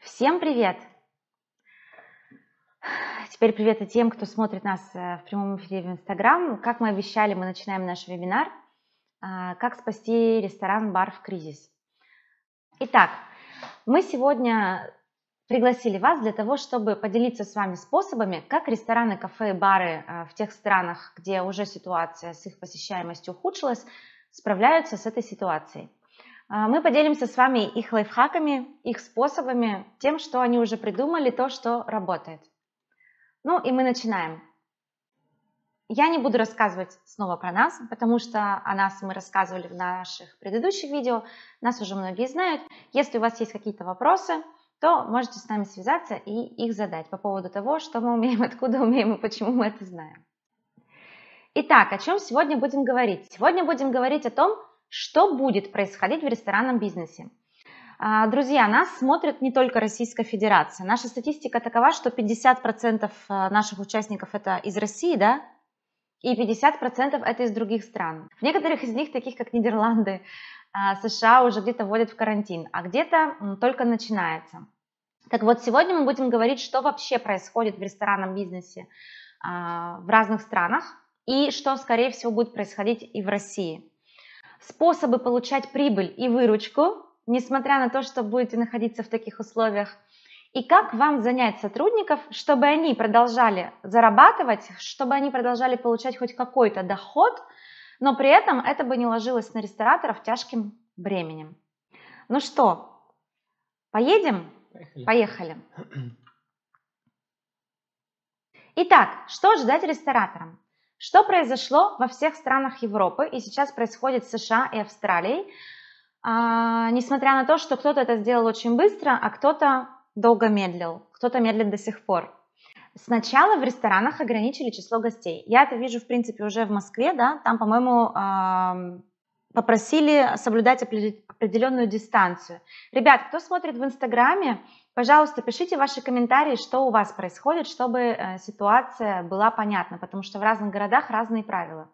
Всем привет! Теперь привет и тем, кто смотрит нас э, в прямом эфире в Инстаграм. Как мы обещали, мы начинаем наш вебинар а, «Как спасти ресторан-бар в кризис». Итак, мы сегодня пригласили вас для того, чтобы поделиться с вами способами, как рестораны, кафе и бары э, в тех странах, где уже ситуация с их посещаемостью ухудшилась, справляются с этой ситуацией. А, мы поделимся с вами их лайфхаками, их способами, тем, что они уже придумали, то, что работает. Ну и мы начинаем. Я не буду рассказывать снова про нас, потому что о нас мы рассказывали в наших предыдущих видео, нас уже многие знают. Если у вас есть какие-то вопросы, то можете с нами связаться и их задать по поводу того, что мы умеем, откуда умеем и почему мы это знаем. Итак, о чем сегодня будем говорить? Сегодня будем говорить о том, что будет происходить в ресторанном бизнесе? А, друзья, нас смотрят не только Российская Федерация. Наша статистика такова, что 50% а, наших участников это из России, да, и 50% это из других стран. В некоторых из них, таких как Нидерланды, а, США уже где-то вводят в карантин, а где-то только начинается. Так вот, сегодня мы будем говорить, что вообще происходит в ресторанном бизнесе в разных странах и что, скорее всего, будет происходить и в России способы получать прибыль и выручку, несмотря на то, что будете находиться в таких условиях, и как вам занять сотрудников, чтобы они продолжали зарабатывать, чтобы они продолжали получать хоть какой-то доход, но при этом это бы не ложилось на рестораторов тяжким бременем. Ну что, поедем? Поехали. Поехали. Итак, что ждать рестораторам? Что произошло во всех странах Европы и сейчас происходит в США и Австралии, а, несмотря на то, что кто-то это сделал очень быстро, а кто-то долго медлил, кто-то медлит до сих пор. Сначала в ресторанах ограничили число гостей. Я это вижу, в принципе, уже в Москве, да, там, по-моему, попросили соблюдать определенную дистанцию. Ребят, кто смотрит в Инстаграме, Пожалуйста, пишите ваши комментарии, что у вас происходит, чтобы э, ситуация была понятна, потому что в разных городах разные правила.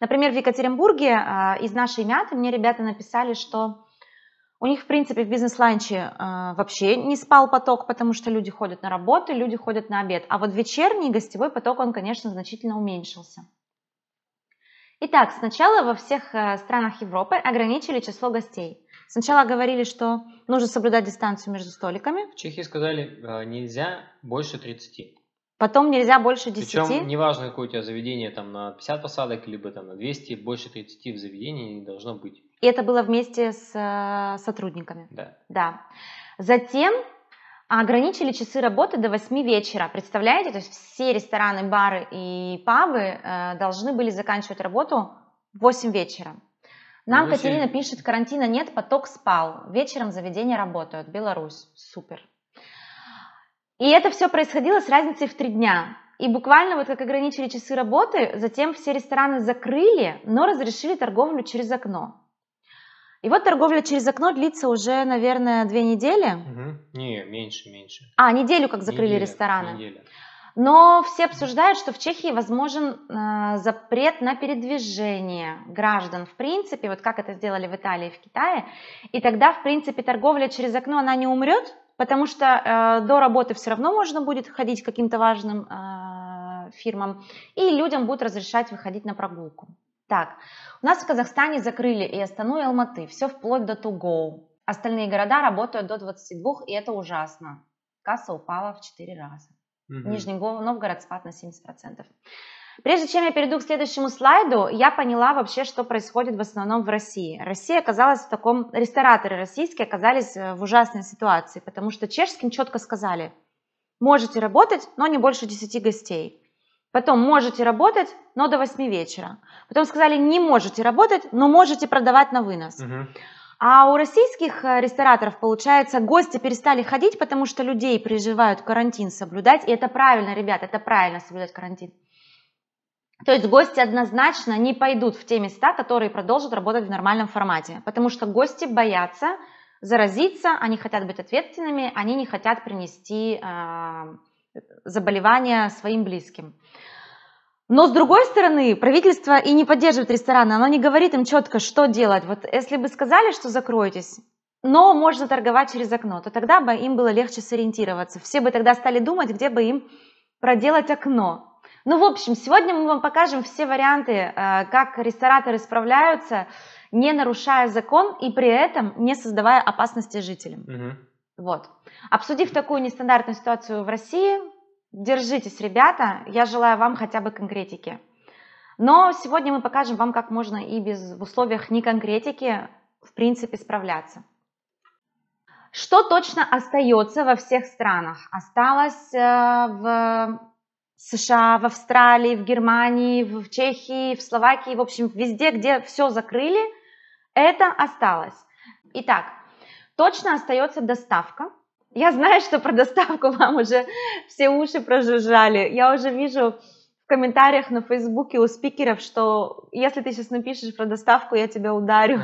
Например, в Екатеринбурге э, из нашей мяты мне ребята написали, что у них, в принципе, в бизнес-ланче э, вообще не спал поток, потому что люди ходят на работу, люди ходят на обед. А вот вечерний гостевой поток, он, конечно, значительно уменьшился. Итак, сначала во всех странах Европы ограничили число гостей. Сначала говорили, что нужно соблюдать дистанцию между столиками. В Чехии сказали, э, нельзя больше 30. Потом нельзя больше 10. Причем неважно, какое у тебя заведение, там на 50 посадок, либо там на 200, больше 30 в заведении не должно быть. И это было вместе с э, сотрудниками. Да. Да. Затем ограничили часы работы до 8 вечера. Представляете, то есть все рестораны, бары и пабы э, должны были заканчивать работу в 8 вечера. Нам ну, Катерина пишет, карантина нет, поток спал. Вечером заведения работают. Беларусь. Супер. И это все происходило с разницей в три дня. И буквально вот как ограничили часы работы, затем все рестораны закрыли, но разрешили торговлю через окно. И вот торговля через окно длится уже, наверное, две недели. Угу. Не, меньше, меньше. А, неделю как закрыли неделя, рестораны. Неделя. Но все обсуждают, что в Чехии возможен э, запрет на передвижение граждан, в принципе, вот как это сделали в Италии и в Китае. И тогда, в принципе, торговля через окно, она не умрет, потому что э, до работы все равно можно будет ходить к каким-то важным э, фирмам, и людям будут разрешать выходить на прогулку. Так, у нас в Казахстане закрыли и Астану, и Алматы, все вплоть до to Остальные города работают до 22, и это ужасно. Касса упала в 4 раза. Угу. Нижний Новгород спад на 70%. Прежде чем я перейду к следующему слайду, я поняла вообще, что происходит в основном в России. Россия оказалась в таком... Рестораторы российские оказались э, в ужасной ситуации, потому что чешским четко сказали, можете работать, но не больше 10 гостей. Потом можете работать, но до 8 вечера. Потом сказали, не можете работать, но можете продавать на вынос. Угу. А у российских э, рестораторов, получается, гости перестали ходить, потому что людей приживают карантин соблюдать. И это правильно, ребят, это правильно соблюдать карантин. То есть гости однозначно не пойдут в те места, которые продолжат работать в нормальном формате, потому что гости боятся заразиться, они хотят быть ответственными, они не хотят принести э, заболевания своим близким. Но с другой стороны, правительство и не поддерживает рестораны, оно не говорит им четко, что делать. Вот если бы сказали, что закройтесь, но можно торговать через окно, то тогда бы им было легче сориентироваться. Все бы тогда стали думать, где бы им проделать окно. Ну, в общем, сегодня мы вам покажем все варианты, э, как рестораторы справляются, не нарушая закон и при этом не создавая опасности жителям. Угу. Вот. Обсудив такую нестандартную ситуацию в России, Держитесь, ребята, я желаю вам хотя бы конкретики. Но сегодня мы покажем вам, как можно и без, в условиях неконкретики, в принципе, справляться. Что точно остается во всех странах? Осталось э, в США, в Австралии, в Германии, в Чехии, в Словакии, в общем, везде, где все закрыли, это осталось. Итак, точно остается доставка – я знаю, что про доставку вам уже все уши прожужжали. Я уже вижу в комментариях на Фейсбуке у спикеров, что если ты сейчас напишешь про доставку, я тебя ударю.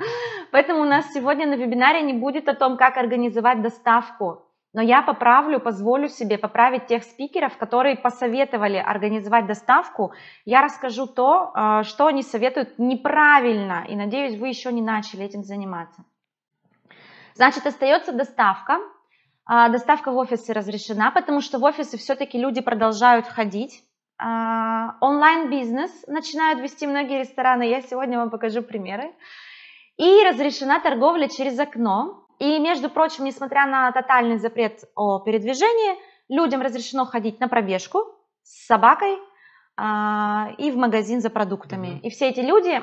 Поэтому у нас сегодня на вебинаре не будет о том, как организовать доставку. Но я поправлю, позволю себе поправить тех спикеров, которые посоветовали организовать доставку. Я расскажу то, а, что они советуют неправильно, и надеюсь, вы еще не начали этим заниматься. Значит, остается доставка. А, доставка в офисы разрешена, потому что в офисы все-таки люди продолжают ходить. А, онлайн-бизнес начинают вести многие рестораны. Я сегодня вам покажу примеры. И разрешена торговля через окно. И, между прочим, несмотря на тотальный запрет о передвижении, людям разрешено ходить на пробежку с собакой а, и в магазин за продуктами. Mm-hmm. И все эти люди,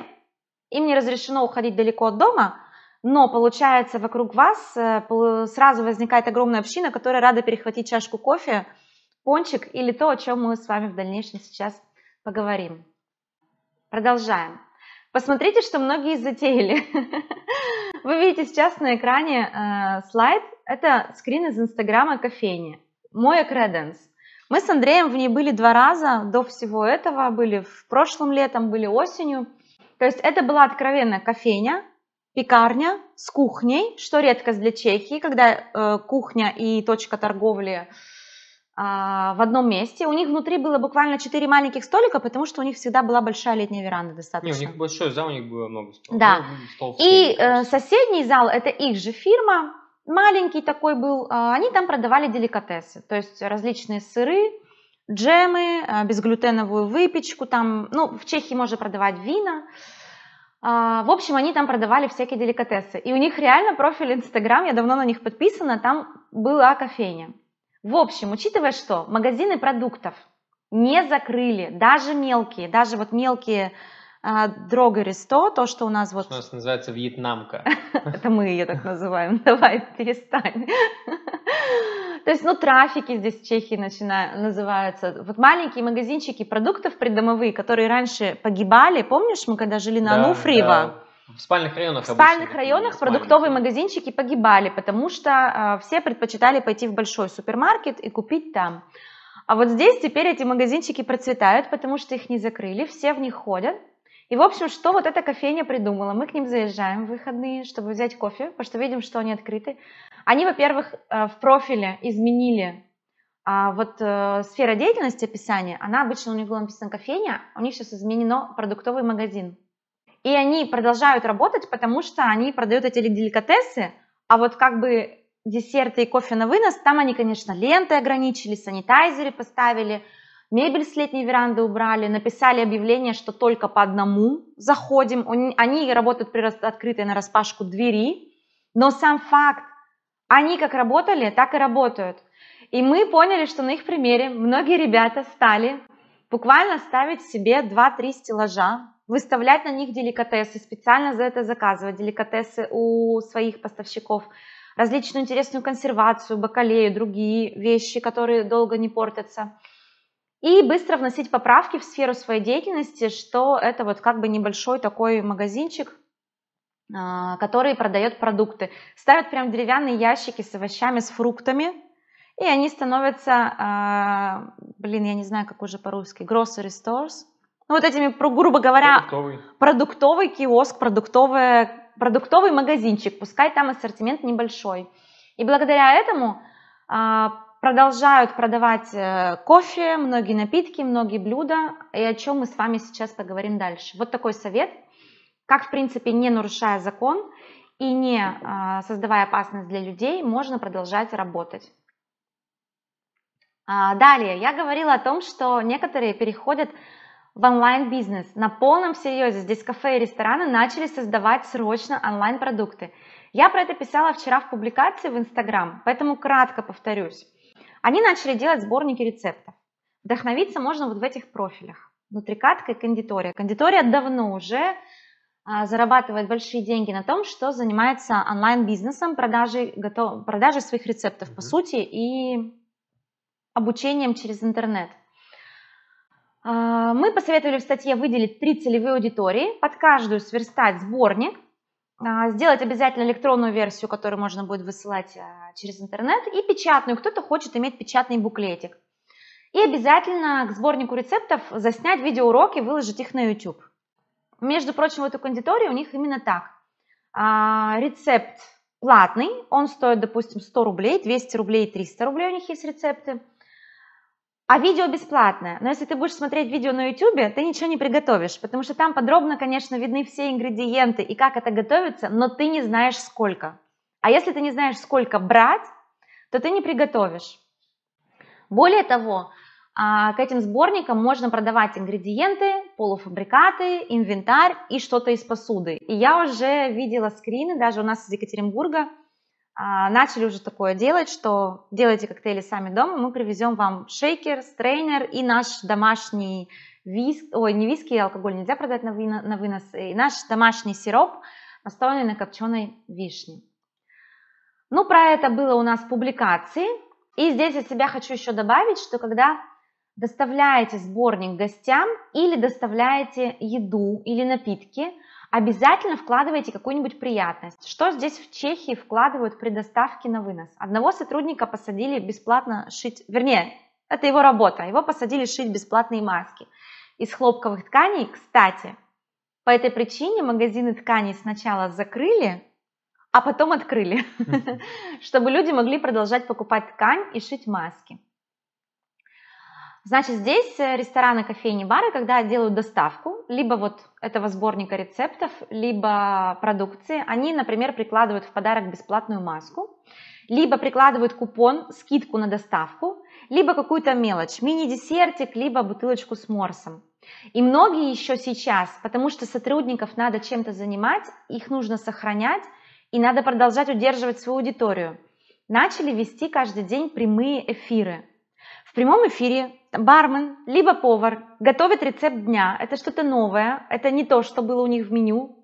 им не разрешено уходить далеко от дома, но получается вокруг вас э, сразу возникает огромная община, которая рада перехватить чашку кофе, пончик или то, о чем мы с вами в дальнейшем сейчас поговорим. Продолжаем. Посмотрите, что многие затеяли. Вы видите сейчас на экране э, слайд. Это скрин из Инстаграма кофейни. Моя креденс. Мы с Андреем в ней были два раза до всего этого. Были в прошлом летом, были осенью. То есть это была откровенная кофейня, пекарня с кухней, что редкость для Чехии, когда э, кухня и точка торговли э, в одном месте. У них внутри было буквально 4 маленьких столика, потому что у них всегда была большая летняя веранда достаточно. Не, у них большой зал, у них было много столов. Да. Ну, ну, стол и э, соседний зал, это их же фирма, маленький такой был, а, они там продавали деликатесы, то есть различные сыры, джемы, а, безглютеновую выпечку, там, ну, в Чехии можно продавать вина, а, в общем, они там продавали всякие деликатесы. И у них реально профиль Инстаграм, я давно на них подписана, там была кофейня. В общем, учитывая, что магазины продуктов не закрыли, даже мелкие, даже вот мелкие а, Дрогери 100, то, что у нас вот... у нас называется вьетнамка. Это мы ее так называем, давай перестань. То есть, ну, трафики здесь в Чехии начинают, называются. Вот маленькие магазинчики продуктов придомовые, которые раньше погибали. Помнишь, мы когда жили на да, Ануфриево? Да. В спальных районах. В спальных обычно, районах спальных. продуктовые магазинчики погибали, потому что э, все предпочитали пойти в большой супермаркет и купить там. А вот здесь теперь эти магазинчики процветают, потому что их не закрыли, все в них ходят. И, в общем, что вот эта кофейня придумала? Мы к ним заезжаем в выходные, чтобы взять кофе, потому что видим, что они открыты. Они, во-первых, э, в профиле изменили а вот э, сфера деятельности описания, она обычно у них была написана кофейня, у них сейчас изменено продуктовый магазин. И они продолжают работать, потому что они продают эти деликатесы, а вот как бы десерты и кофе на вынос, там они, конечно, ленты ограничили, санитайзеры поставили – Мебель с летней веранды убрали, написали объявление, что только по одному заходим. Они работают при открытой на распашку двери, но сам факт, они как работали, так и работают. И мы поняли, что на их примере многие ребята стали буквально ставить себе 2-3 стеллажа, выставлять на них деликатесы, специально за это заказывать деликатесы у своих поставщиков, различную интересную консервацию, бакалею, другие вещи, которые долго не портятся и быстро вносить поправки в сферу своей деятельности, что это вот как бы небольшой такой магазинчик, а, который продает продукты. Ставят прям деревянные ящики с овощами, с фруктами, и они становятся, а, блин, я не знаю, как уже по-русски, grocery stores. Ну вот этими, грубо говоря, продуктовый, продуктовый киоск, продуктовый, продуктовый магазинчик, пускай там ассортимент небольшой. И благодаря этому а, продолжают продавать э, кофе, многие напитки, многие блюда, и о чем мы с вами сейчас поговорим дальше. Вот такой совет, как, в принципе, не нарушая закон и не э, создавая опасность для людей, можно продолжать работать. А, далее, я говорила о том, что некоторые переходят в онлайн-бизнес. На полном серьезе здесь кафе и рестораны начали создавать срочно онлайн-продукты. Я про это писала вчера в публикации в Инстаграм, поэтому кратко повторюсь. Они начали делать сборники рецептов. Вдохновиться можно вот в этих профилях. Внутрикатка и кондитория. Кондитория давно уже а, зарабатывает большие деньги на том, что занимается онлайн-бизнесом, продажей, готов, продажей своих рецептов, по сути, и обучением через интернет. А, мы посоветовали в статье выделить три целевые аудитории, под каждую сверстать сборник – а, сделать обязательно электронную версию, которую можно будет высылать а, через интернет, и печатную. Кто-то хочет иметь печатный буклетик. И обязательно к сборнику рецептов заснять видеоуроки и выложить их на YouTube. Между прочим, в эту кондиторию у них именно так. А, рецепт платный, он стоит, допустим, 100 рублей, 200 рублей, 300 рублей у них есть рецепты. А видео бесплатное. Но если ты будешь смотреть видео на YouTube, ты ничего не приготовишь, потому что там подробно, конечно, видны все ингредиенты и как это готовится, но ты не знаешь сколько. А если ты не знаешь сколько брать, то ты не приготовишь. Более того, а, к этим сборникам можно продавать ингредиенты, полуфабрикаты, инвентарь и что-то из посуды. И я уже видела скрины, даже у нас из Екатеринбурга – а, начали уже такое делать, что делайте коктейли сами дома, мы привезем вам шейкер, стрейнер и наш домашний виск, ой, не виски, алкоголь нельзя продать на, вино, на вынос, э, и наш домашний сироп, настоянный на копченой вишне. Ну, про это было у нас в публикации. И здесь от себя хочу еще добавить, что когда доставляете сборник гостям или доставляете еду или напитки – Обязательно вкладывайте какую-нибудь приятность. Что здесь в Чехии вкладывают при доставке на вынос? Одного сотрудника посадили бесплатно шить, вернее, это его работа, его посадили шить бесплатные маски из хлопковых тканей. Кстати, по этой причине магазины тканей сначала закрыли, а потом открыли, чтобы люди могли продолжать покупать ткань и шить маски. Значит, здесь э, рестораны, кофейни, бары, когда делают доставку, либо вот этого сборника рецептов, либо продукции, они, например, прикладывают в подарок бесплатную маску, либо прикладывают купон, скидку на доставку, либо какую-то мелочь, мини-десертик, либо бутылочку с морсом. И многие еще сейчас, потому что сотрудников надо чем-то занимать, их нужно сохранять, и надо продолжать удерживать свою аудиторию, начали вести каждый день прямые эфиры. В прямом эфире бармен, либо повар готовят рецепт дня. Это что-то новое, это не то, что было у них в меню.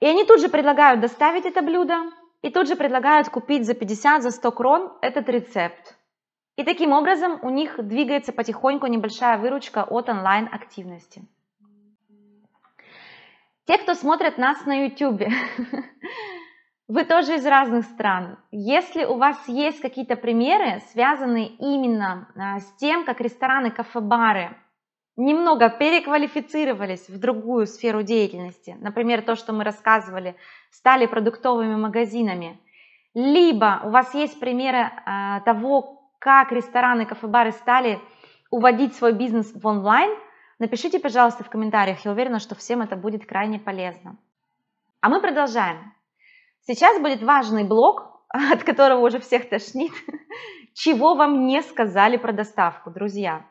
И они тут же предлагают доставить это блюдо, и тут же предлагают купить за 50, за 100 крон этот рецепт. И таким образом у них двигается потихоньку небольшая выручка от онлайн-активности. Те, кто смотрит нас на YouTube, Вы тоже из разных стран. Если у вас есть какие-то примеры, связанные именно а, с тем, как рестораны, кафе-бары немного переквалифицировались в другую сферу деятельности, например, то, что мы рассказывали, стали продуктовыми магазинами, либо у вас есть примеры а, того, как рестораны, кафе-бары стали уводить свой бизнес в онлайн, напишите, пожалуйста, в комментариях. Я уверена, что всем это будет крайне полезно. А мы продолжаем. Сейчас будет важный блок, от которого уже всех тошнит, чего вам не сказали про доставку, друзья.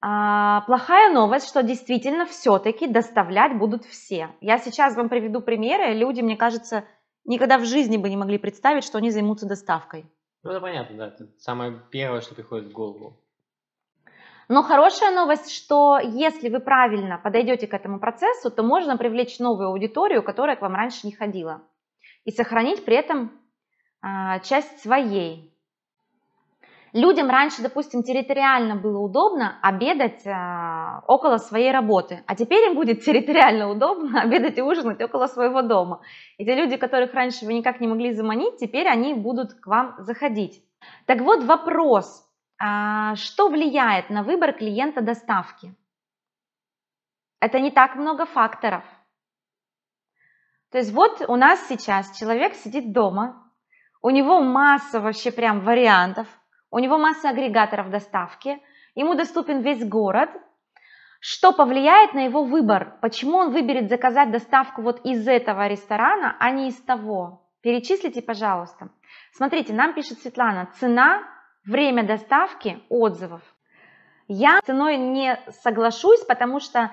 А, плохая новость, что действительно все-таки доставлять будут все. Я сейчас вам приведу примеры. Люди, мне кажется, никогда в жизни бы не могли представить, что они займутся доставкой. Ну, это понятно, да. Это самое первое, что приходит в голову. Но хорошая новость, что если вы правильно подойдете к этому процессу, то можно привлечь новую аудиторию, которая к вам раньше не ходила и сохранить при этом а, часть своей. Людям раньше, допустим, территориально было удобно обедать а, около своей работы, а теперь им будет территориально удобно обедать и ужинать около своего дома. И те люди, которых раньше вы никак не могли заманить, теперь они будут к вам заходить. Так вот вопрос, а, что влияет на выбор клиента доставки? Это не так много факторов. То есть вот у нас сейчас человек сидит дома, у него масса вообще прям вариантов, у него масса агрегаторов доставки, ему доступен весь город, что повлияет на его выбор, почему он выберет заказать доставку вот из этого ресторана, а не из того. Перечислите, пожалуйста. Смотрите, нам пишет Светлана, цена, время доставки, отзывов. Я ценой не соглашусь, потому что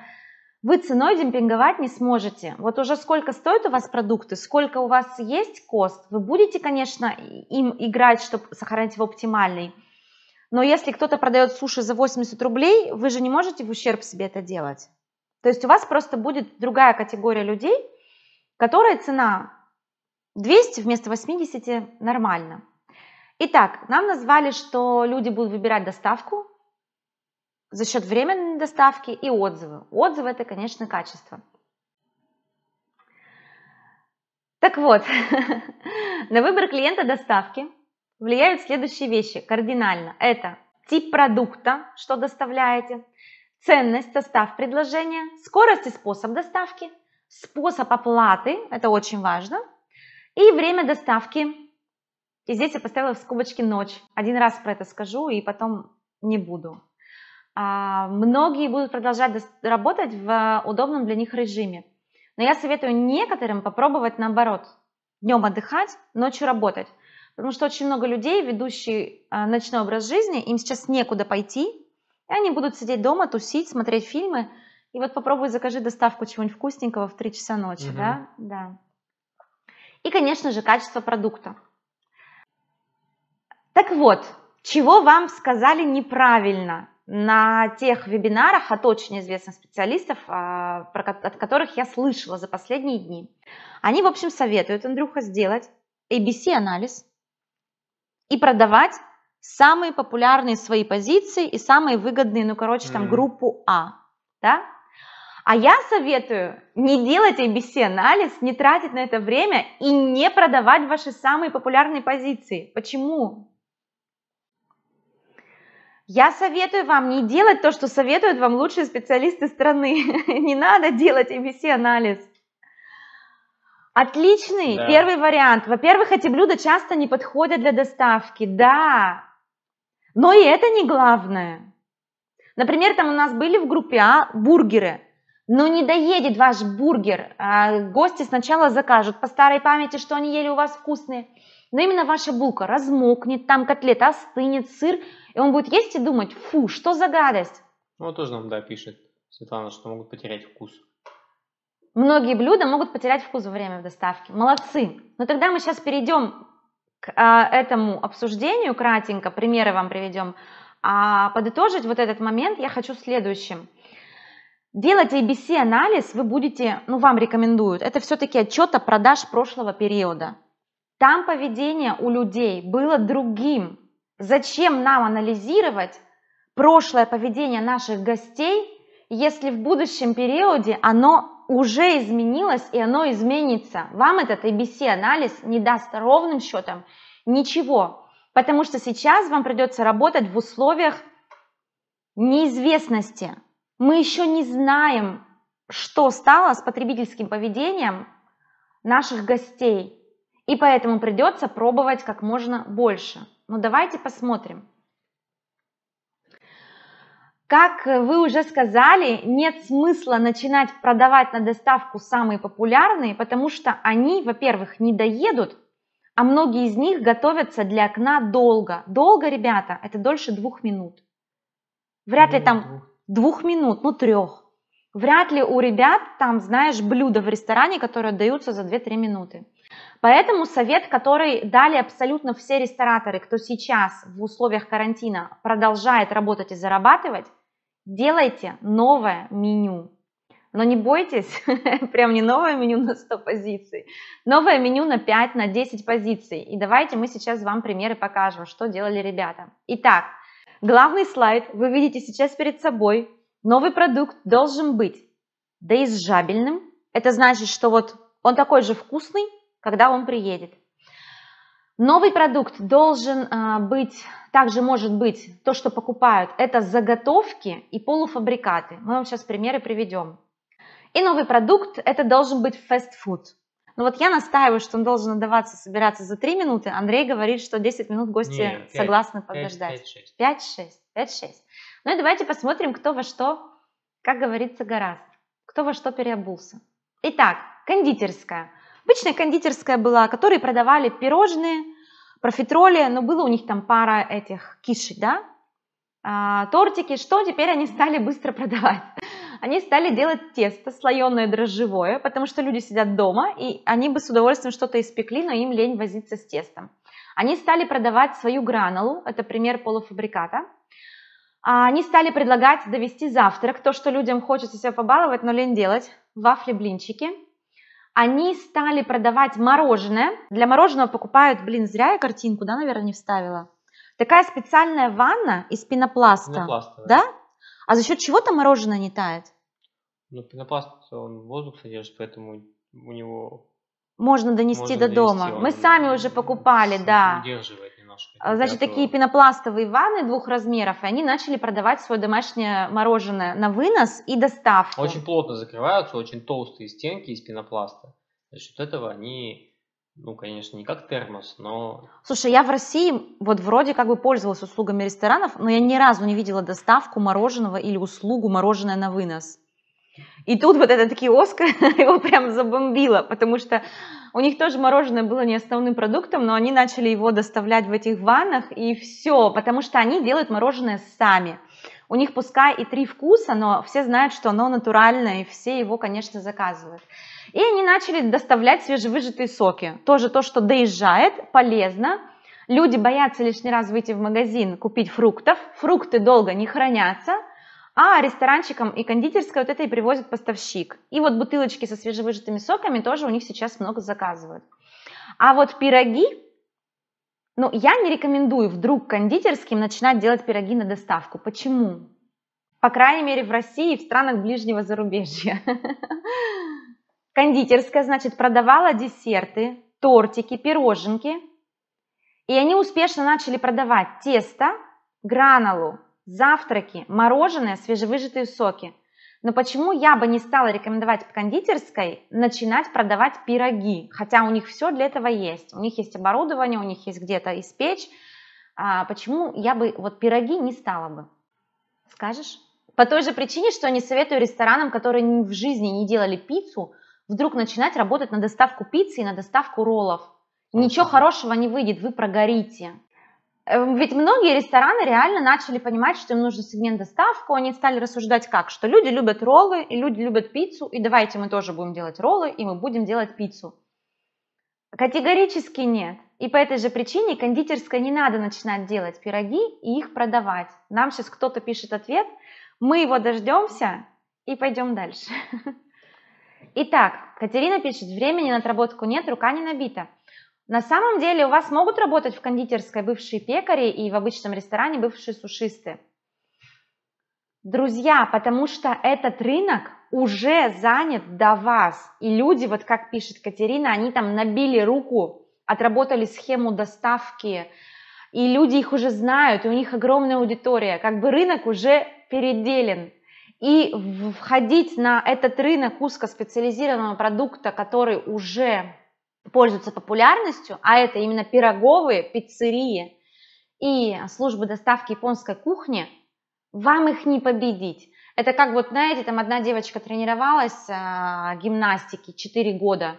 вы ценой демпинговать не сможете. Вот уже сколько стоят у вас продукты, сколько у вас есть кост, вы будете, конечно, им играть, чтобы сохранить его оптимальный. Но если кто-то продает суши за 80 рублей, вы же не можете в ущерб себе это делать. То есть у вас просто будет другая категория людей, которая цена 200 вместо 80 нормально. Итак, нам назвали, что люди будут выбирать доставку, за счет временной доставки и отзывы. Отзывы – это, конечно, качество. Так вот, на выбор клиента доставки влияют следующие вещи кардинально. Это тип продукта, что доставляете, ценность, состав предложения, скорость и способ доставки, способ оплаты, это очень важно, и время доставки. И здесь я поставила в скобочки ночь. Один раз про это скажу и потом не буду. А, многие будут продолжать работать в а, удобном для них режиме. Но я советую некоторым попробовать наоборот. Днем отдыхать, ночью работать. Потому что очень много людей, ведущие а, ночной образ жизни, им сейчас некуда пойти, и они будут сидеть дома, тусить, смотреть фильмы. И вот попробуй закажи доставку чего-нибудь вкусненького в 3 часа ночи, угу. да? Да. И, конечно же, качество продукта. Так вот, чего вам сказали неправильно на тех вебинарах от очень известных специалистов, а, от которых я слышала за последние дни. Они, в общем, советуют, Андрюха, сделать ABC-анализ и продавать самые популярные свои позиции и самые выгодные, ну, короче, там, группу А, да? А я советую не делать ABC-анализ, не тратить на это время и не продавать ваши самые популярные позиции. Почему? Я советую вам не делать то, что советуют вам лучшие специалисты страны. Не надо делать ABC-анализ. Отличный да. первый вариант. Во-первых, эти блюда часто не подходят для доставки, да. Но и это не главное. Например, там у нас были в группе А бургеры. Но ну, не доедет ваш бургер. А гости сначала закажут по старой памяти, что они ели у вас вкусные. Но именно ваша булка размокнет, там котлета остынет, сыр – и он будет есть и думать, фу, что за гадость. Ну, тоже нам, да, пишет Светлана, что могут потерять вкус. Многие блюда могут потерять вкус во время доставки. Молодцы. Но тогда мы сейчас перейдем к а, этому обсуждению кратенько, примеры вам приведем. А подытожить вот этот момент я хочу следующим. Делать ABC-анализ вы будете, ну, вам рекомендуют, это все-таки отчет о продаж прошлого периода. Там поведение у людей было другим, Зачем нам анализировать прошлое поведение наших гостей, если в будущем периоде оно уже изменилось и оно изменится. Вам этот ABC-анализ не даст ровным счетом ничего, потому что сейчас вам придется работать в условиях неизвестности. Мы еще не знаем, что стало с потребительским поведением наших гостей, и поэтому придется пробовать как можно больше. Ну давайте посмотрим. Как вы уже сказали, нет смысла начинать продавать на доставку самые популярные, потому что они, во-первых, не доедут, а многие из них готовятся для окна долго. Долго, ребята, это дольше двух минут. Вряд ли там двух минут, ну трех. Вряд ли у ребят там, знаешь, блюда в ресторане, которые даются за 2-3 минуты. Поэтому совет, который дали абсолютно все рестораторы, кто сейчас в условиях карантина продолжает работать и зарабатывать, делайте новое меню. Но не бойтесь, прям не новое меню на 100 позиций, новое меню на 5, на 10 позиций. И давайте мы сейчас вам примеры покажем, что делали ребята. Итак, главный слайд вы видите сейчас перед собой. Новый продукт должен быть, да и с жабельным. Это значит, что вот он такой же вкусный, когда он приедет. Новый продукт должен а, быть, также может быть, то, что покупают, это заготовки и полуфабрикаты. Мы вам сейчас примеры приведем. И новый продукт это должен быть фастфуд. Ну вот я настаиваю, что он должен отдаваться, собираться за 3 минуты. Андрей говорит, что 10 минут гости Нет, 5, согласны подождать. 5-6. 5-6. Ну и давайте посмотрим, кто во что, как говорится, гораст. Кто во что переобулся. Итак, кондитерская. Обычная кондитерская была, которые продавали пирожные, профитроли, но было у них там пара этих кишек, да, а, тортики, что теперь они стали быстро продавать? Они стали делать тесто слоеное дрожжевое, потому что люди сидят дома, и они бы с удовольствием что-то испекли, но им лень возиться с тестом. Они стали продавать свою гранолу, это пример полуфабриката. А, они стали предлагать довести завтрак, то, что людям хочется себя побаловать, но лень делать, вафли-блинчики – они стали продавать мороженое. Для мороженого покупают, блин, зря я картинку, да, наверное, не вставила. Такая специальная ванна из пенопласта. Пенопласта, да. А за счет чего там мороженое не тает? Ну, пенопласт, он воздух содержит, поэтому у него... Можно донести можно до донести, дома. Мы сами уже покупали, да. Удерживает немножко. А, значит, такие э, пенопластовые ванны двух размеров, и они начали продавать свое домашнее мороженое на вынос и доставку. Очень плотно закрываются, очень толстые стенки из пенопласта. За счет этого они ну, конечно, не как термос, но... Слушай, я в России вот вроде как бы пользовалась услугами ресторанов, но я ни разу не видела доставку мороженого или услугу мороженое на вынос. И тут вот этот киоск его прям забомбило, потому что у них тоже мороженое было не основным продуктом, но они начали его доставлять в этих ваннах, и все, потому что они делают мороженое сами. У них пускай и три вкуса, но все знают, что оно натуральное, и все его, конечно, заказывают. И они начали доставлять свежевыжатые соки. Тоже то, что доезжает, полезно. Люди боятся лишний раз выйти в магазин, купить фруктов. Фрукты долго не хранятся – а ресторанчикам и кондитерской вот это и привозит поставщик. И вот бутылочки со свежевыжатыми соками тоже у них сейчас много заказывают. А вот пироги, ну, я не рекомендую вдруг кондитерским начинать делать пироги на доставку. Почему? По крайней мере, в России и в странах ближнего зарубежья. Кондитерская, значит, продавала десерты, тортики, пироженки. И они успешно начали продавать тесто, гранолу, завтраки, мороженое, свежевыжатые соки. Но почему я бы не стала рекомендовать в кондитерской начинать продавать пироги, хотя у них все для этого есть. У них есть оборудование, у них есть где-то испечь. А почему я бы вот пироги не стала бы? Скажешь? По той же причине, что не советую ресторанам, которые в жизни не делали пиццу, вдруг начинать работать на доставку пиццы и на доставку роллов. Ничего хорошего не выйдет, вы прогорите. Э, ведь многие рестораны реально начали понимать, что им нужен сегмент доставку, они стали рассуждать как, что люди любят роллы, и люди любят пиццу, и давайте мы тоже будем делать роллы, и мы будем делать пиццу. Категорически нет. И по этой же причине кондитерской не надо начинать делать пироги и их продавать. Нам сейчас кто-то пишет ответ, мы его дождемся и пойдем дальше. Итак, Катерина пишет, времени на отработку нет, рука не набита. На самом деле у вас могут работать в кондитерской бывшие пекари и в обычном ресторане бывшие сушисты. Друзья, потому что этот рынок уже занят до вас. И люди, вот как пишет Катерина, они там набили руку, отработали схему доставки, и люди их уже знают, и у них огромная аудитория. Как бы рынок уже переделен. И входить на этот рынок узкоспециализированного продукта, который уже пользуются популярностью, а это именно пироговые, пиццерии и службы доставки японской кухни, вам их не победить. Это как вот, знаете, там одна девочка тренировалась э, гимнастики 4 года,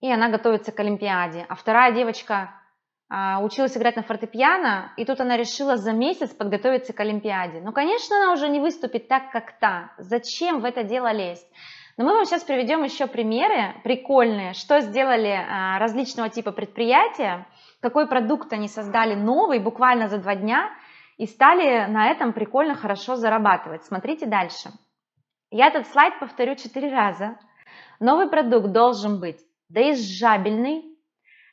и она готовится к Олимпиаде, а вторая девочка э, училась играть на фортепиано, и тут она решила за месяц подготовиться к Олимпиаде. Ну, конечно, она уже не выступит так, как та. Зачем в это дело лезть? Но мы вам сейчас приведем еще примеры прикольные, что сделали а, различного типа предприятия, какой продукт они создали новый буквально за два дня и стали на этом прикольно хорошо зарабатывать. Смотрите дальше. Я этот слайд повторю четыре раза. Новый продукт должен быть доезжабельный,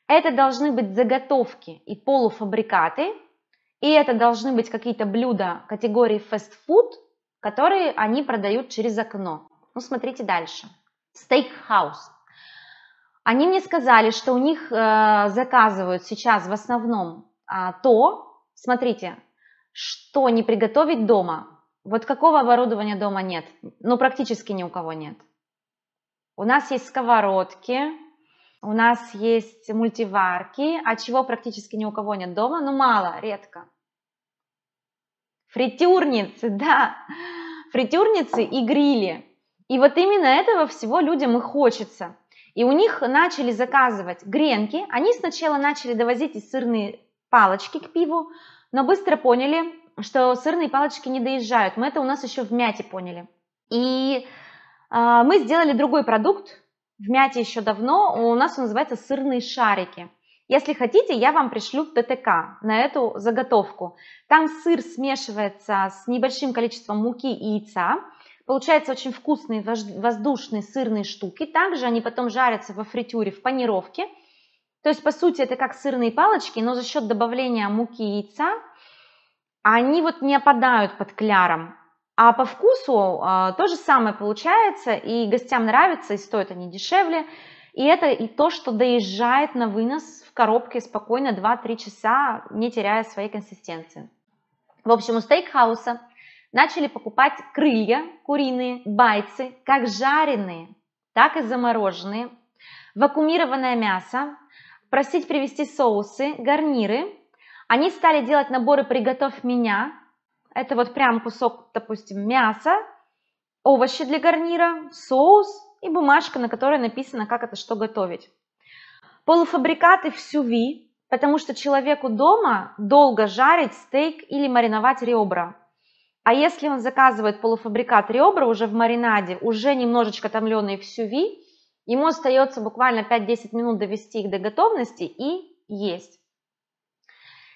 это должны быть заготовки и полуфабрикаты, и это должны быть какие-то блюда категории фастфуд, которые они продают через окно. Ну, смотрите дальше. Steakhouse. Они мне сказали, что у них э, заказывают сейчас в основном э, то, смотрите, что не приготовить дома. Вот какого оборудования дома нет? Ну, практически ни у кого нет. У нас есть сковородки, у нас есть мультиварки, а чего практически ни у кого нет дома, ну мало, редко. Фритюрницы, да, фритюрницы и грили. И вот именно этого всего людям и хочется. И у них начали заказывать гренки. Они сначала начали довозить и сырные палочки к пиву, но быстро поняли, что сырные палочки не доезжают. Мы это у нас еще в мяте поняли. И э, мы сделали другой продукт в мяте еще давно. У нас он называется сырные шарики. Если хотите, я вам пришлю ТТК на эту заготовку. Там сыр смешивается с небольшим количеством муки и яйца – Получаются очень вкусные воздушные сырные штуки. Также они потом жарятся во фритюре в панировке. То есть, по сути, это как сырные палочки, но за счет добавления муки и яйца они вот не опадают под кляром. А по вкусу а, то же самое получается, и гостям нравится, и стоят они дешевле. И это и то, что доезжает на вынос в коробке спокойно 2-3 часа, не теряя своей консистенции. В общем, у стейкхауса Начали покупать крылья куриные, байцы, как жареные, так и замороженные, вакуумированное мясо, просить привезти соусы, гарниры. Они стали делать наборы «Приготовь меня». Это вот прям кусок, допустим, мяса, овощи для гарнира, соус и бумажка, на которой написано, как это что готовить. Полуфабрикаты в сюви, потому что человеку дома долго жарить стейк или мариновать ребра. А если он заказывает полуфабрикат ребра уже в маринаде, уже немножечко томленые в сюви, ему остается буквально 5-10 минут довести их до готовности и есть.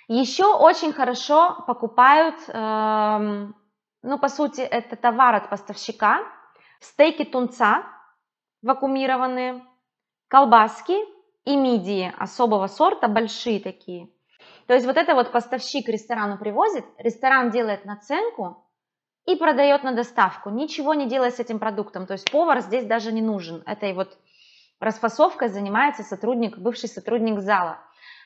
Еще очень хорошо покупают, эм, ну, по сути, это товар от поставщика, стейки тунца вакуумированные, колбаски и мидии особого сорта, большие такие – то есть вот это вот поставщик ресторану привозит, ресторан делает наценку и продает на доставку, ничего не делая с этим продуктом. То есть повар здесь даже не нужен. Этой вот расфасовкой занимается сотрудник, бывший сотрудник зала.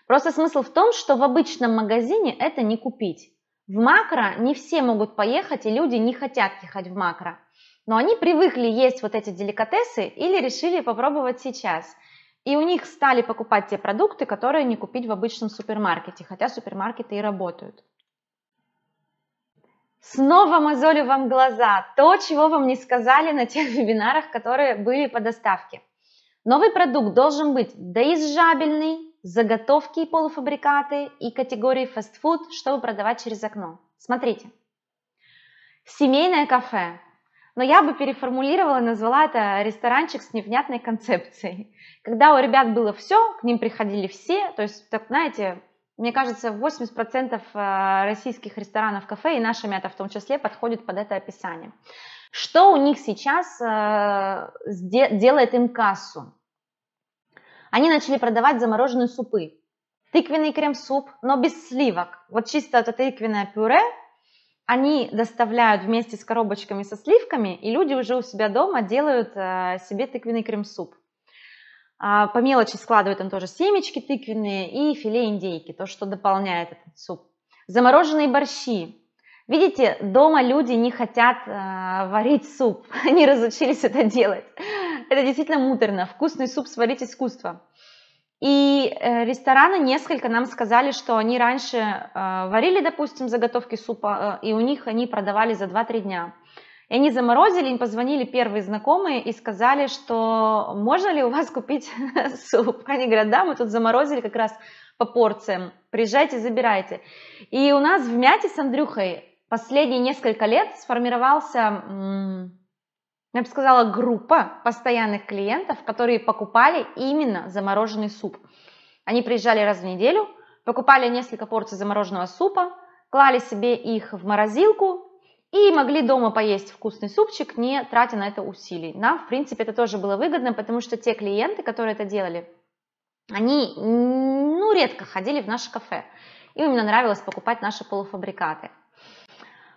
Просто смысл в том, что в обычном магазине это не купить. В макро не все могут поехать, и люди не хотят ехать в макро. Но они привыкли есть вот эти деликатесы или решили попробовать сейчас. И у них стали покупать те продукты, которые не купить в обычном супермаркете, хотя супермаркеты и работают. Снова мозолю вам глаза, то, чего вам не сказали на тех вебинарах, которые были по доставке. Новый продукт должен быть доизжабельный, заготовки и полуфабрикаты и категории фастфуд, чтобы продавать через окно. Смотрите. Семейное кафе, но я бы переформулировала и назвала это ресторанчик с невнятной концепцией. Когда у ребят было все, к ним приходили все, то есть, так знаете, мне кажется, 80% э, российских ресторанов, кафе и наша мята в том числе подходит под это описание. Что у них сейчас э, делает им кассу? Они начали продавать замороженные супы. Тыквенный крем-суп, но без сливок. Вот чисто это тыквенное пюре – они доставляют вместе с коробочками со сливками, и люди уже у себя дома делают э, себе тыквенный крем-суп. А, по мелочи складывают там тоже семечки тыквенные и филе индейки, то, что дополняет этот суп. Замороженные борщи. Видите, дома люди не хотят э, варить суп, они разучились это делать. Это действительно муторно. Вкусный суп сварить искусство. И э, рестораны несколько нам сказали, что они раньше э, варили, допустим, заготовки супа, э, и у них они продавали за 2-3 дня. И они заморозили, им позвонили первые знакомые и сказали, что можно ли у вас купить суп. Они говорят, да, мы тут заморозили как раз по порциям, приезжайте, забирайте. И у нас в Мяте с Андрюхой последние несколько лет сформировался я бы сказала, группа постоянных клиентов, которые покупали именно замороженный суп. Они приезжали раз в неделю, покупали несколько порций замороженного супа, клали себе их в морозилку и могли дома поесть вкусный супчик, не тратя на это усилий. Нам, в принципе, это тоже было выгодно, потому что те клиенты, которые это делали, они ну, редко ходили в наше кафе. Им именно нравилось покупать наши полуфабрикаты.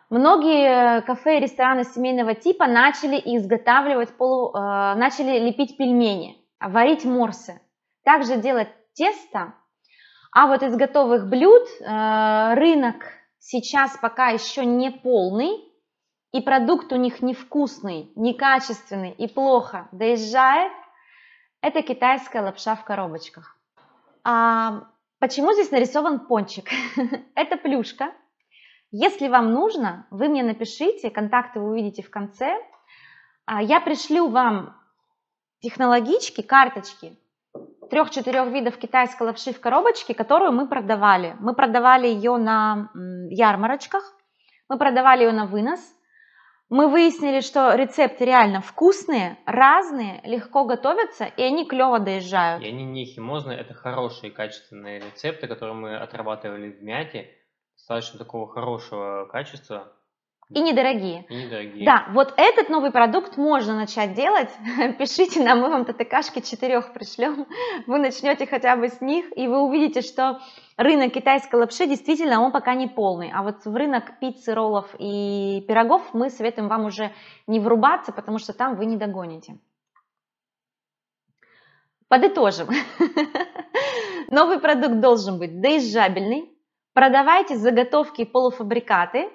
Многие э, кафе и рестораны семейного типа начали изготавливать полу, э, начали лепить пельмени, варить морсы, также делать тесто. А вот из готовых блюд э, рынок сейчас пока еще не полный, и продукт у них невкусный, некачественный и плохо доезжает. Это китайская лапша в коробочках. А почему здесь нарисован пончик? Это плюшка, если вам нужно, вы мне напишите, контакты вы увидите в конце. А, я пришлю вам технологички, карточки трех-четырех видов китайской лапши в коробочке, которую мы продавали. Мы продавали ее на ярмарочках, мы продавали ее на вынос. Мы выяснили, что рецепты реально вкусные, разные, легко готовятся, и они клево доезжают. И они не химозные, это хорошие, качественные рецепты, которые мы отрабатывали в мяте достаточно такого хорошего качества. И недорогие. И недорогие. Да, вот этот новый продукт можно начать делать. Пишите нам, мы вам ТТКшки четырех пришлем. Вы начнете хотя бы с них, и вы увидите, что рынок китайской лапши действительно он пока не полный. А вот в рынок пиццы, роллов и пирогов мы советуем вам уже не врубаться, потому что там вы не догоните. Подытожим. Новый продукт должен быть доезжабельный, продавайте заготовки и полуфабрикаты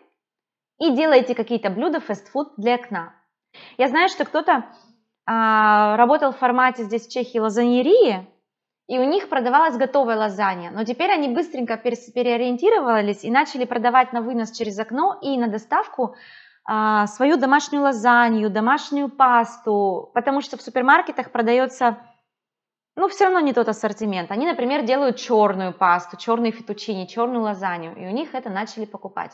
и делайте какие-то блюда фастфуд для окна. Я знаю, что кто-то а, работал в формате здесь в Чехии лазаньерии, и у них продавалась готовая лазанья. Но теперь они быстренько переориентировались и начали продавать на вынос через окно и на доставку а, свою домашнюю лазанью, домашнюю пасту, потому что в супермаркетах продается ну, все равно не тот ассортимент. Они, например, делают черную пасту, черные фетучини, черную лазанью, и у них это начали покупать.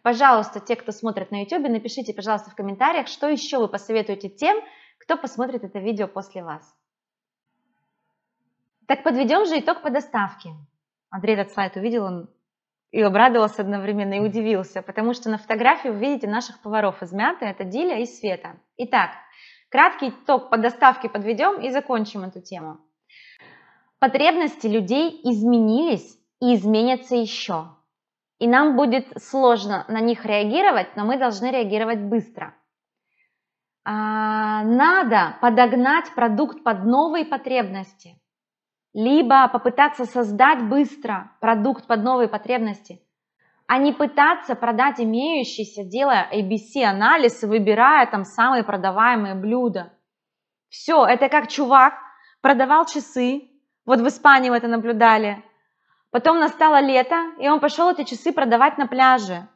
Пожалуйста, те, кто смотрит на YouTube, напишите, пожалуйста, в комментариях, что еще вы посоветуете тем, кто посмотрит это видео после вас. Так подведем же итог по доставке. Андрей этот слайд увидел, он и обрадовался одновременно, и удивился, потому что на фотографии вы видите наших поваров из мяты, это Диля и Света. Итак, краткий итог по доставке подведем и закончим эту тему. Потребности людей изменились и изменятся еще. И нам будет сложно на них реагировать, но мы должны реагировать быстро. А, надо подогнать продукт под новые потребности, либо попытаться создать быстро продукт под новые потребности, а не пытаться продать имеющийся, делая ABC-анализ и выбирая там самые продаваемые блюда. Все, это как чувак продавал часы, вот в Испании вы это наблюдали. Потом настало лето, и он пошел эти часы продавать на пляже.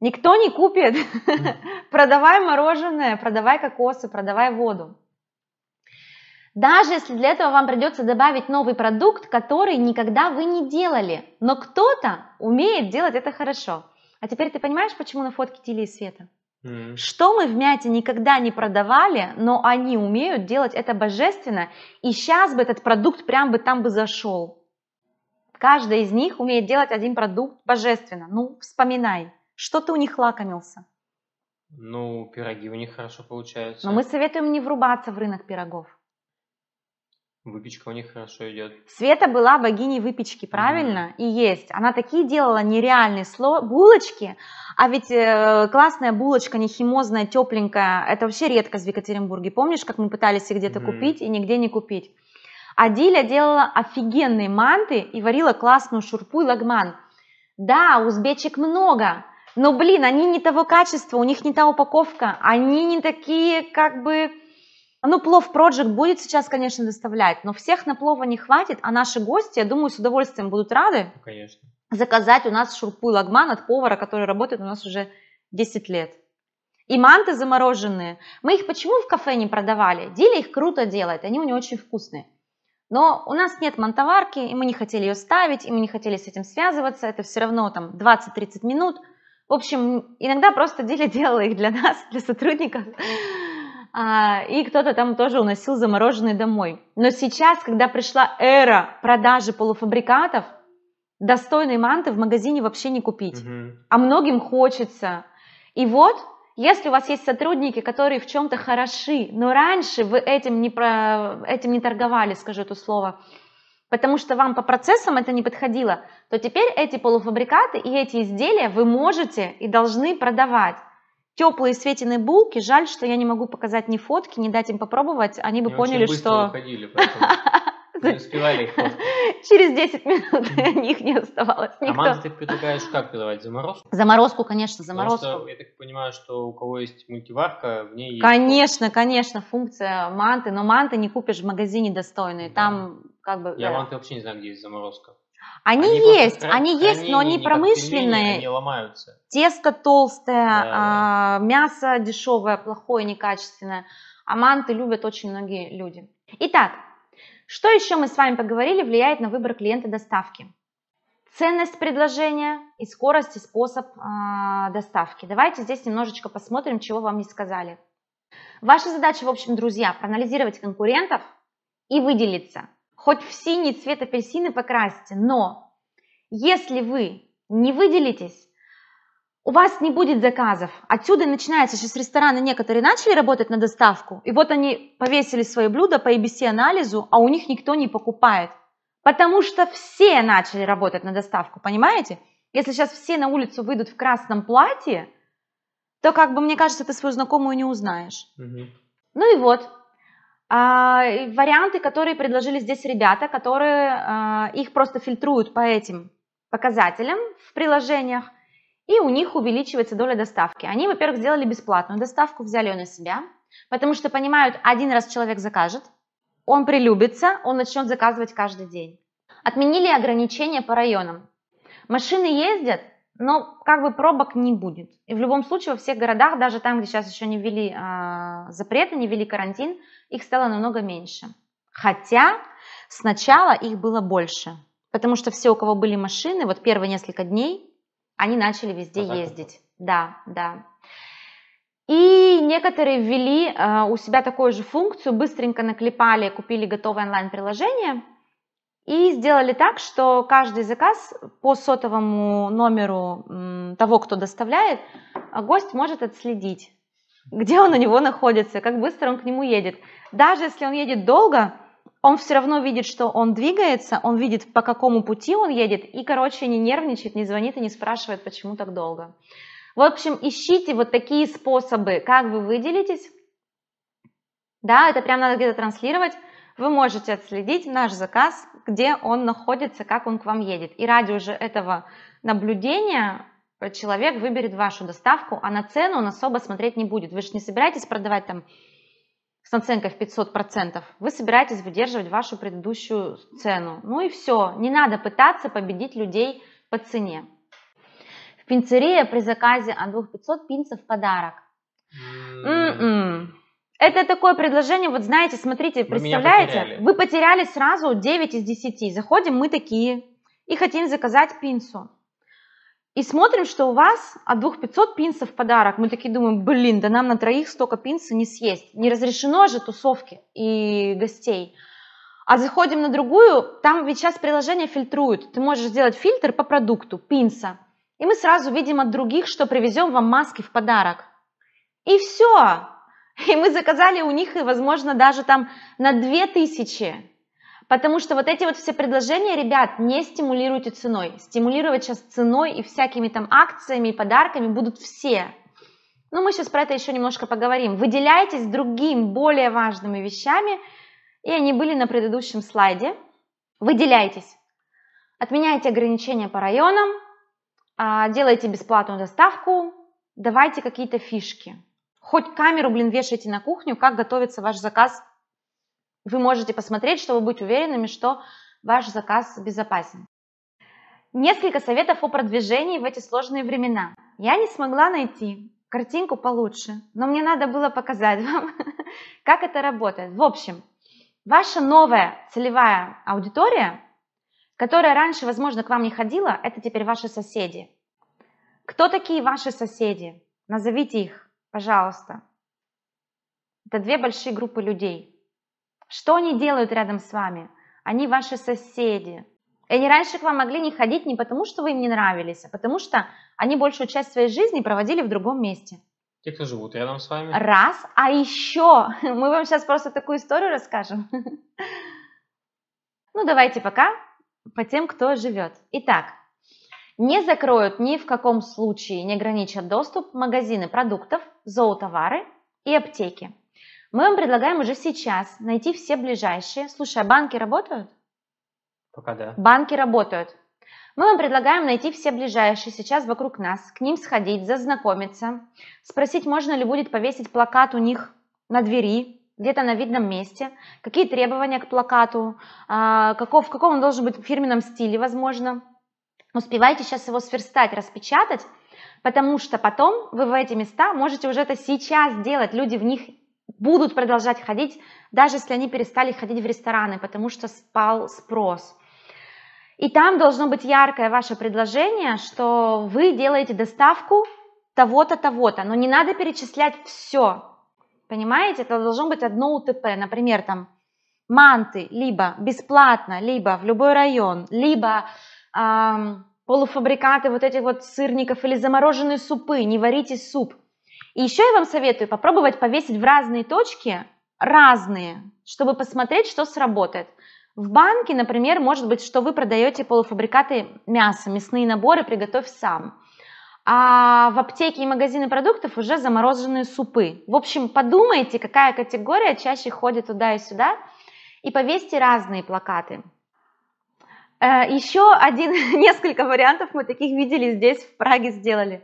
Никто не купит. продавай мороженое, продавай кокосы, продавай воду. Даже если для этого вам придется добавить новый продукт, который никогда вы не делали, но кто-то умеет делать это хорошо. А теперь ты понимаешь, почему на фотке Тили и Света? Что мы в мяте никогда не продавали, но они умеют делать это божественно, и сейчас бы этот продукт прям бы там бы зашел. Каждая из них умеет делать один продукт божественно. Ну, вспоминай, что ты у них лакомился? Ну, пироги у них хорошо получаются. Но мы советуем не врубаться в рынок пирогов. Выпечка у них хорошо идет. Света была богиней выпечки, правильно? Угу. И есть. Она такие делала нереальные сло... булочки. А ведь э, классная булочка, не химозная, тепленькая, это вообще редкость в Екатеринбурге. Помнишь, как мы пытались их где-то угу. купить и нигде не купить? А Диля делала офигенные манты и варила классную шурпу и лагман. Да, узбечек много, но, блин, они не того качества, у них не та упаковка, они не такие, как бы, ну, плов Project будет сейчас, конечно, доставлять, но всех на плова не хватит, а наши гости, я думаю, с удовольствием будут рады ну, конечно. заказать у нас шурпу и лагман от повара, который работает у нас уже 10 лет. И манты замороженные. Мы их почему в кафе не продавали? Диля их круто делает, они у нее очень вкусные. Но у нас нет мантоварки, и мы не хотели ее ставить, и мы не хотели с этим связываться. Это все равно там 20-30 минут. В общем, иногда просто Диля делала их для нас, для сотрудников. А, и кто-то там тоже уносил замороженный домой. Но сейчас, когда пришла эра продажи полуфабрикатов, достойной манты в магазине вообще не купить. Угу. А многим хочется. И вот, если у вас есть сотрудники, которые в чем-то хороши, но раньше вы этим не, про, этим не торговали, скажу это слово, потому что вам по процессам это не подходило, то теперь эти полуфабрикаты и эти изделия вы можете и должны продавать теплые светины булки. Жаль, что я не могу показать ни фотки, не дать им попробовать. Они бы они поняли, очень что... Уходили, не успевали их фоткать. Через 10 минут mm них не оставалось а никто. А ты предлагаешь как подавать? Заморозку? Заморозку, конечно, заморозку. Потому что я так понимаю, что у кого есть мультиварка, в ней есть... Конечно, фон. конечно, функция манты, но манты не купишь в магазине достойные. Да. Там как бы... Я да. Э, манты вообще не знаю, где есть заморозка. Они, они есть, просто, они есть, они но они промышленные. Пельмени, они ломаются. Тесто толстое, да, а, да. мясо дешевое, плохое, некачественное. А манты любят очень многие люди. Итак, что еще мы с вами поговорили, влияет на выбор клиента доставки? Ценность предложения и скорость и способ э, доставки. Давайте здесь немножечко посмотрим, чего вам не сказали. Ваша задача, в общем, друзья, проанализировать конкурентов и выделиться – хоть в синий цвет апельсины покрасьте, но если вы не выделитесь, у вас не будет заказов. Отсюда начинается, сейчас рестораны некоторые начали работать на доставку, и вот они повесили свои блюда по ABC-анализу, а у них никто не покупает. Потому что все начали работать на доставку, понимаете? Если сейчас все на улицу выйдут в красном платье, то, как бы, мне кажется, ты свою знакомую не узнаешь. Угу. Ну и вот, а, варианты, которые предложили здесь ребята, которые а, их просто фильтруют по этим показателям в приложениях, и у них увеличивается доля доставки. Они, во-первых, сделали бесплатную доставку, взяли ее на себя, потому что понимают, один раз человек закажет, он прилюбится, он начнет заказывать каждый день. Отменили ограничения по районам. Машины ездят, но как бы пробок не будет. И в любом случае во всех городах, даже там, где сейчас еще не ввели э, запреты, не ввели карантин, их стало намного меньше. Хотя сначала их было больше, потому что все, у кого были машины, вот первые несколько дней, они начали везде а ездить. Да, да. И некоторые ввели э, у себя такую же функцию, быстренько наклепали, купили готовое онлайн-приложение, и сделали так, что каждый заказ по сотовому номеру того, кто доставляет, а гость может отследить, где он у него находится, как быстро он к нему едет. Даже если он едет долго, он все равно видит, что он двигается, он видит, по какому пути он едет, и, короче, не нервничает, не звонит и не спрашивает, почему так долго. В общем, ищите вот такие способы, как вы выделитесь. Да, это прям надо где-то транслировать. Вы можете отследить наш заказ где он находится, как он к вам едет. И ради уже этого наблюдения э, человек выберет вашу доставку, а на цену он особо смотреть не будет. Вы же не собираетесь продавать там с наценкой в 500%, вы собираетесь выдерживать вашу предыдущую цену. Ну и все, не надо пытаться победить людей по цене. В пинцерии при заказе от 2500 пинцев подарок. Mm-mm. Это такое предложение, вот знаете, смотрите, представляете, потеряли. вы потеряли сразу 9 из 10. Заходим мы такие и хотим заказать пинцу. И смотрим, что у вас от 2500 пинцев в подарок. Мы такие думаем, блин, да нам на троих столько пинцев не съесть. Не разрешено же тусовки и гостей. А заходим на другую, там ведь сейчас приложение фильтрует, Ты можешь сделать фильтр по продукту, пинца. И мы сразу видим от других, что привезем вам маски в подарок. И все, и мы заказали у них, и, возможно, даже там на 2000. Потому что вот эти вот все предложения, ребят, не стимулируйте ценой. Стимулировать сейчас ценой и всякими там акциями и подарками будут все. Но мы сейчас про это еще немножко поговорим. Выделяйтесь другим, более важными вещами, и они были на предыдущем слайде. Выделяйтесь. Отменяйте ограничения по районам, а, делайте бесплатную доставку, давайте какие-то фишки. Хоть камеру, блин, вешайте на кухню, как готовится ваш заказ. Вы можете посмотреть, чтобы быть уверенными, что ваш заказ безопасен. Несколько советов о продвижении в эти сложные времена. Я не смогла найти картинку получше, но мне надо было показать вам, как это работает. В общем, ваша новая целевая аудитория, которая раньше, возможно, к вам не ходила, это теперь ваши соседи. Кто такие ваши соседи? Назовите их. Пожалуйста. Это две большие группы людей. Что они делают рядом с вами? Они ваши соседи. И они раньше к вам могли не ходить не потому, что вы им не нравились, а потому что они большую часть своей жизни проводили в другом месте. Те, кто живут рядом с вами. Раз. А еще мы вам сейчас просто такую историю расскажем. Ну, давайте пока по тем, кто живет. Итак, не закроют ни в каком случае, не ограничат доступ магазины продуктов, зоотовары и аптеки. Мы вам предлагаем уже сейчас найти все ближайшие. Слушай, а банки работают? Пока да. Банки работают. Мы вам предлагаем найти все ближайшие сейчас вокруг нас, к ним сходить, зазнакомиться, спросить, можно ли будет повесить плакат у них на двери, где-то на видном месте, какие требования к плакату, а, каков, в каком он должен быть фирменном стиле, возможно, Успевайте сейчас его сверстать, распечатать, потому что потом вы в эти места можете уже это сейчас делать. Люди в них будут продолжать ходить, даже если они перестали ходить в рестораны, потому что спал спрос. И там должно быть яркое ваше предложение, что вы делаете доставку того-то, того-то, но не надо перечислять все. Понимаете, это должно быть одно УТП, например, там манты, либо бесплатно, либо в любой район, либо полуфабрикаты вот этих вот сырников или замороженные супы, не варите суп. И еще я вам советую попробовать повесить в разные точки, разные, чтобы посмотреть, что сработает. В банке, например, может быть, что вы продаете полуфабрикаты мяса, мясные наборы «Приготовь сам». А в аптеке и магазины продуктов уже замороженные супы. В общем, подумайте, какая категория чаще ходит туда и сюда, и повесьте разные плакаты. Э, Еще один, несколько вариантов мы таких видели здесь, в Праге сделали.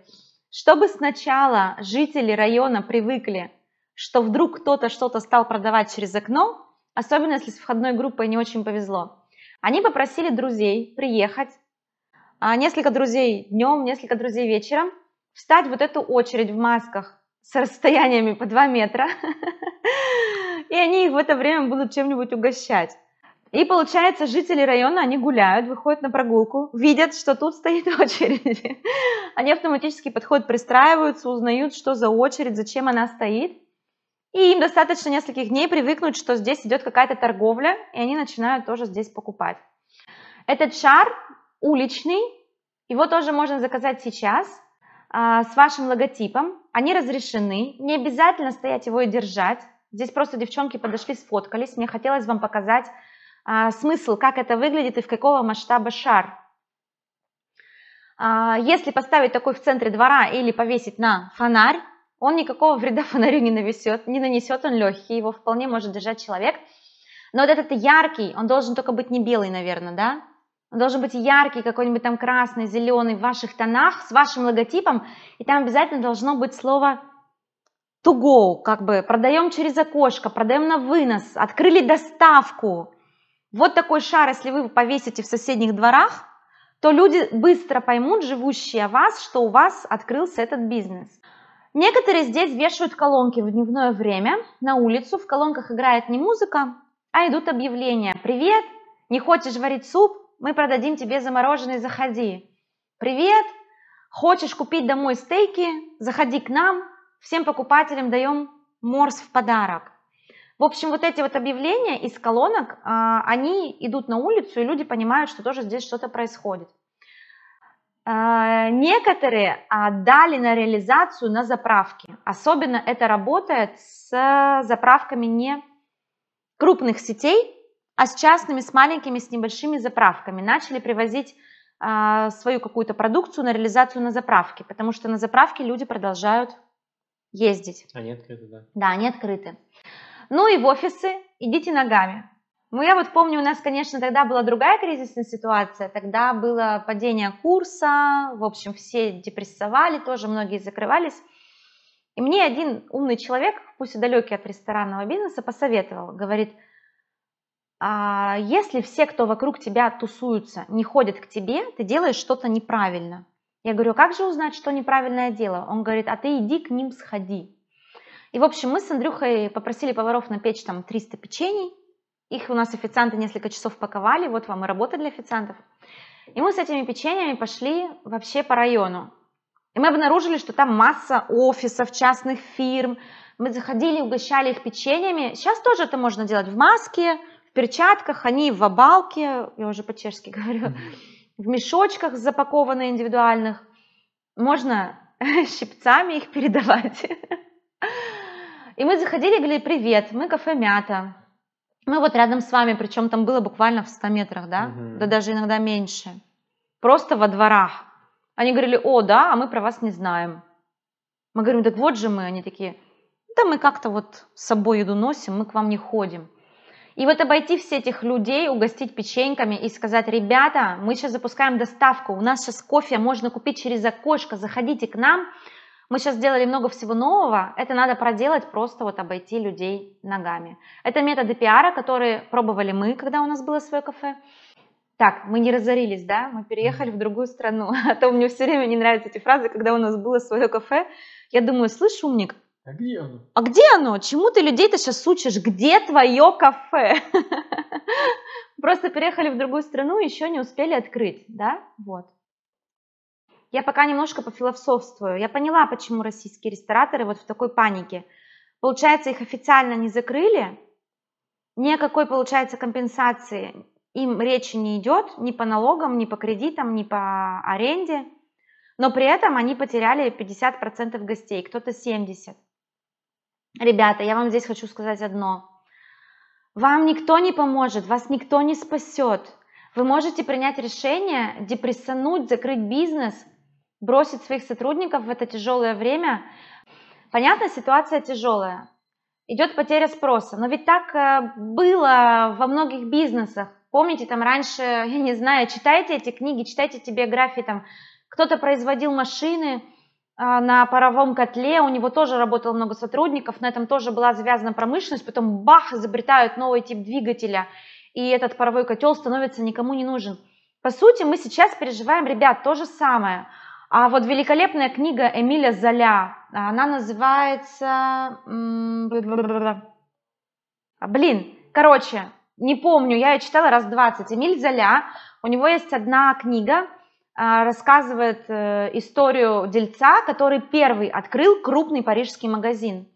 Чтобы сначала жители района привыкли, что вдруг кто-то что-то стал продавать через окно, особенно если с входной группой не очень повезло, они попросили друзей приехать, а, несколько друзей днем, несколько друзей вечером, встать вот эту очередь в масках с расстояниями по 2 метра, и они их в это время будут чем-нибудь угощать. И получается, жители района, они гуляют, выходят на прогулку, видят, что тут стоит очередь. Они автоматически подходят, пристраиваются, узнают, что за очередь, зачем она стоит. И им достаточно нескольких дней привыкнуть, что здесь идет какая-то торговля, и они начинают тоже здесь покупать. Этот шар уличный, его тоже можно заказать сейчас а, с вашим логотипом. Они разрешены, не обязательно стоять его и держать. Здесь просто девчонки подошли, сфоткались. Мне хотелось вам показать а, смысл, как это выглядит и в какого масштаба шар. А, если поставить такой в центре двора или повесить на фонарь, он никакого вреда фонарю не, навесет, не нанесет, он легкий, его вполне может держать человек. Но вот этот яркий, он должен только быть не белый, наверное, да? Он должен быть яркий, какой-нибудь там красный, зеленый, в ваших тонах, с вашим логотипом. И там обязательно должно быть слово to go, как бы продаем через окошко, продаем на вынос, открыли доставку. Вот такой шар, если вы повесите в соседних дворах, то люди быстро поймут, живущие о вас, что у вас открылся этот бизнес. Некоторые здесь вешают колонки в дневное время на улицу. В колонках играет не музыка, а идут объявления. «Привет! Не хочешь варить суп? Мы продадим тебе замороженный, заходи!» «Привет! Хочешь купить домой стейки? Заходи к нам! Всем покупателям даем морс в подарок!» В общем, вот эти вот объявления из колонок, а, они идут на улицу, и люди понимают, что тоже здесь что-то происходит. А, некоторые дали на реализацию на заправки. Особенно это работает с заправками не крупных сетей, а с частными, с маленькими, с небольшими заправками. Начали привозить а, свою какую-то продукцию на реализацию на заправки, потому что на заправке люди продолжают ездить. Они открыты, да? Да, они открыты. Ну и в офисы идите ногами. Ну, я вот помню, у нас, конечно, тогда была другая кризисная ситуация, тогда было падение курса, в общем, все депрессовали тоже, многие закрывались. И мне один умный человек, пусть и далекий от ресторанного бизнеса, посоветовал, говорит, а если все, кто вокруг тебя тусуются, не ходят к тебе, ты делаешь что-то неправильно. Я говорю, «А как же узнать, что неправильное дело? Он говорит, а ты иди к ним сходи. И, в общем, мы с Андрюхой попросили поваров напечь там 300 печений. Их у нас официанты несколько часов паковали, вот вам и работа для официантов. И мы с этими печеньями пошли вообще по району. И мы обнаружили, что там масса офисов, частных фирм. Мы заходили, угощали их печеньями. Сейчас тоже это можно делать в маске, в перчатках, они в обалке, я уже по-чешски говорю, в мешочках запакованные индивидуальных. Можно щипцами их передавать. И мы заходили говорили, привет, мы кафе «Мята». Мы вот рядом с вами, причем там было буквально в 100 метрах, да? Угу. Да даже иногда меньше. Просто во дворах. Они говорили, о, да, а мы про вас не знаем. Мы говорим, так вот же мы. Они такие, да мы как-то вот с собой еду носим, мы к вам не ходим. И вот обойти всех этих людей, угостить печеньками и сказать, ребята, мы сейчас запускаем доставку, у нас сейчас кофе можно купить через окошко, заходите к нам – мы сейчас сделали много всего нового, это надо проделать, просто вот обойти людей ногами. Это методы пиара, которые пробовали мы, когда у нас было свое кафе. Так, мы не разорились, да, мы переехали в другую страну. А то мне все время не нравятся эти фразы, когда у нас было свое кафе. Я думаю, слышь, умник, а где оно? А где оно? Чему ты людей-то сейчас учишь? Где твое кафе? Просто переехали в другую страну, еще не успели открыть, да? Вот я пока немножко пофилософствую. Я поняла, почему российские рестораторы вот в такой панике. Получается, их официально не закрыли, никакой, получается, компенсации им речи не идет ни по налогам, ни по кредитам, ни по аренде, но при этом они потеряли 50% гостей, кто-то 70%. Ребята, я вам здесь хочу сказать одно. Вам никто не поможет, вас никто не спасет. Вы можете принять решение депрессануть, закрыть бизнес – бросить своих сотрудников в это тяжелое время. Понятно, ситуация тяжелая, идет потеря спроса. Но ведь так э, было во многих бизнесах. Помните, там раньше, я не знаю, читайте эти книги, читайте эти биографии, там кто-то производил машины э, на паровом котле, у него тоже работало много сотрудников, на этом тоже была завязана промышленность, потом бах, изобретают новый тип двигателя, и этот паровой котел становится никому не нужен. По сути, мы сейчас переживаем, ребят, то же самое – а вот великолепная книга Эмиля Золя, она называется... Блин, короче, не помню, я ее читала раз 20. Эмиль Золя, у него есть одна книга, а, рассказывает э, историю дельца, который первый открыл крупный парижский магазин.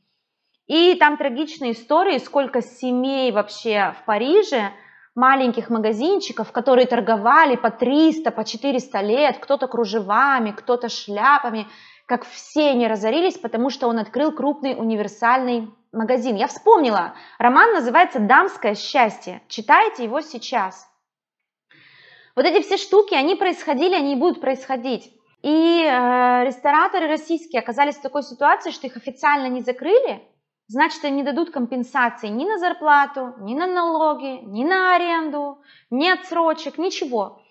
И там трагичные истории, сколько семей вообще в Париже – маленьких магазинчиков, которые торговали по 300, по 400 лет, кто-то кружевами, кто-то шляпами, как все не разорились, потому что он открыл крупный универсальный магазин. Я вспомнила, роман называется «Дамское счастье», читайте его сейчас. Вот эти все штуки, они происходили, они и будут происходить. И э, рестораторы российские оказались в такой ситуации, что их официально не закрыли, значит они не дадут компенсации ни на зарплату, ни на налоги, ни на аренду, ни отсрочек, ничего.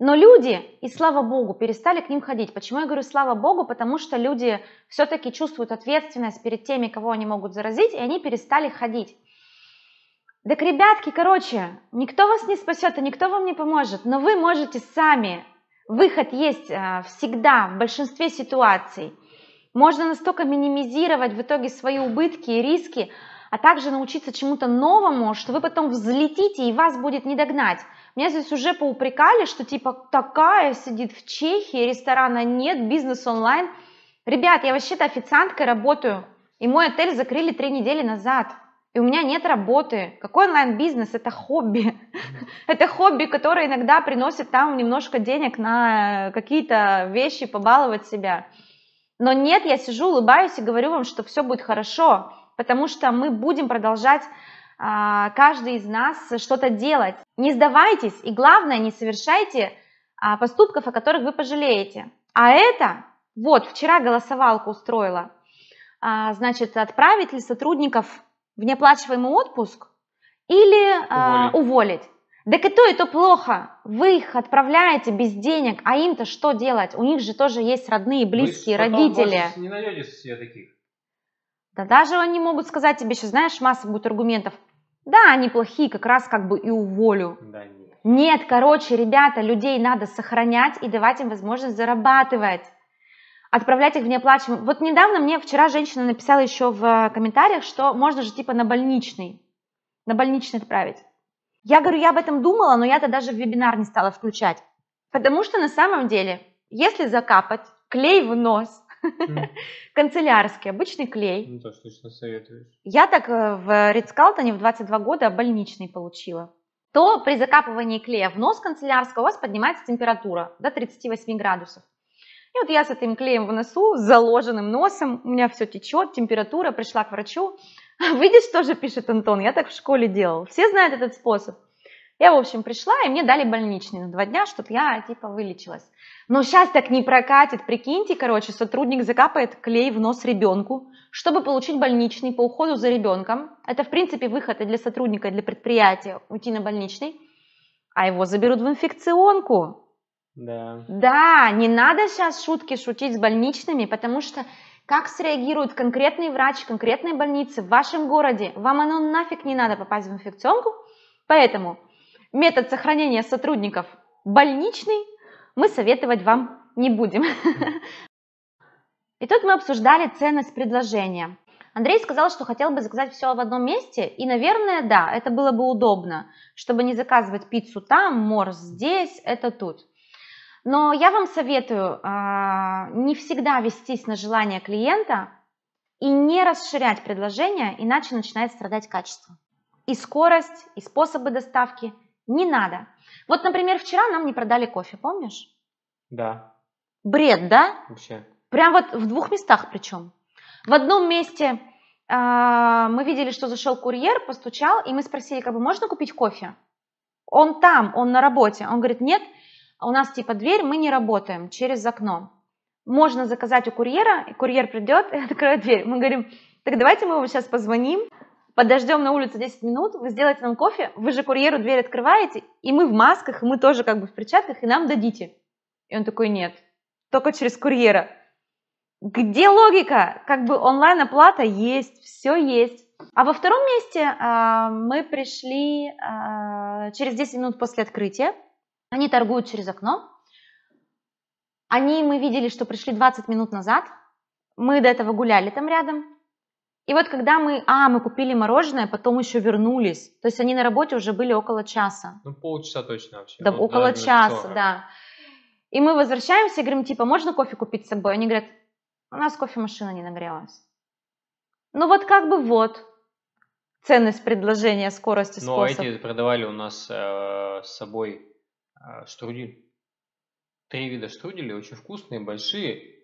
Но люди, и слава богу, перестали к ним ходить. Почему я говорю слава богу? Потому что люди все-таки чувствуют ответственность перед теми, кого они могут заразить, и они перестали ходить. Так, ребятки, короче, никто вас не спасет и никто вам не поможет, но вы можете сами. Выход есть э, всегда в большинстве ситуаций. Можно настолько минимизировать в итоге свои убытки и риски, а также научиться чему-то новому, что вы потом взлетите и вас будет не догнать. Меня здесь уже поупрекали, что типа такая сидит в Чехии, ресторана нет, бизнес онлайн. Ребят, я вообще-то официанткой работаю, и мой отель закрыли три недели назад. И у меня нет работы. Какой онлайн-бизнес? Это хобби. Это хобби, которое иногда приносит там немножко денег на какие-то вещи, побаловать себя. Но нет, я сижу, улыбаюсь и говорю вам, что все будет хорошо, потому что мы будем продолжать а, каждый из нас что-то делать. Не сдавайтесь и, главное, не совершайте а, поступков, о которых вы пожалеете. А это, вот, вчера голосовалку устроила, а, значит, отправить ли сотрудников в неоплачиваемый отпуск или уволить. уволить. Да и то, и то плохо. Вы их отправляете без денег, а им-то что делать? У них же тоже есть родные, близкие, Вы родители. Вы не найдете себе таких. Да даже они могут сказать тебе еще, знаешь, масса будет аргументов. Да, они плохие, как раз как бы и уволю. Да, нет. нет, короче, ребята, людей надо сохранять и давать им возможность зарабатывать. Отправлять их в неоплачиваемый. Вот недавно мне вчера женщина написала еще в комментариях, что можно же типа на больничный, на больничный отправить. Я говорю, я об этом думала, но я-то даже в вебинар не стала включать. Потому что на самом деле, если закапать клей в нос, канцелярский, обычный клей. Ну, то, что точно советуешь. Я так э, в Ридскалтоне в 22 года больничный получила. То при закапывании клея в нос канцелярского у вас поднимается температура до 38 градусов. И вот я с этим клеем в носу, с заложенным носом, у меня все течет, температура, пришла к врачу, Видишь, тоже пишет Антон, я так в школе делал. Все знают этот способ. Я, в общем, пришла, и мне дали больничный на два дня, чтобы я, типа, вылечилась. Но сейчас так не прокатит, прикиньте, короче, сотрудник закапает клей в нос ребенку, чтобы получить больничный по уходу за ребенком. Это, в принципе, выход и для сотрудника, и для предприятия уйти на больничный, а его заберут в инфекционку. Да. Да, не надо сейчас шутки шутить с больничными, потому что как среагирует конкретный врач конкретной больницы в вашем городе? Вам оно нафиг не надо попасть в инфекционку. Поэтому метод сохранения сотрудников больничный мы советовать вам не будем. И тут мы обсуждали ценность предложения. Андрей сказал, что хотел бы заказать все в одном месте, и, наверное, да, это было бы удобно, чтобы не заказывать пиццу там, морс здесь, это тут. Но я вам советую а, не всегда вестись на желание клиента и не расширять предложение, иначе начинает страдать качество. И скорость, и способы доставки не надо. Вот, например, вчера нам не продали кофе, помнишь? Да. Бред, да? Вообще. Прям вот в двух местах причем. В одном месте э, мы видели, что зашел курьер, постучал, и мы спросили, как бы можно купить кофе? Он там, он на работе. Он говорит, нет, у нас типа дверь, мы не работаем через окно. Можно заказать у курьера, и курьер придет и откроет дверь. Мы говорим, так давайте мы вам сейчас позвоним, подождем на улице 10 минут, вы сделаете нам кофе, вы же курьеру дверь открываете, и мы в масках, и мы тоже как бы в перчатках, и нам дадите. И он такой, нет, только через курьера. Где логика? Как бы онлайн-оплата есть, все есть. А во втором месте э, мы пришли э, через 10 минут после открытия. Они торгуют через окно. Они, мы видели, что пришли 20 минут назад. Мы до этого гуляли там рядом. И вот когда мы, а, мы купили мороженое, потом еще вернулись. То есть они на работе уже были около часа. Ну, полчаса точно вообще. Да, ну, около наверное, часа, 40. да. И мы возвращаемся и говорим, типа, можно кофе купить с собой? Они говорят, у нас кофемашина не нагрелась. Ну вот как бы вот. Ценность предложения, скорость и ну, а способ. а эти продавали у нас э, с собой штрудель. А, Три вида штруделей, очень вкусные, большие.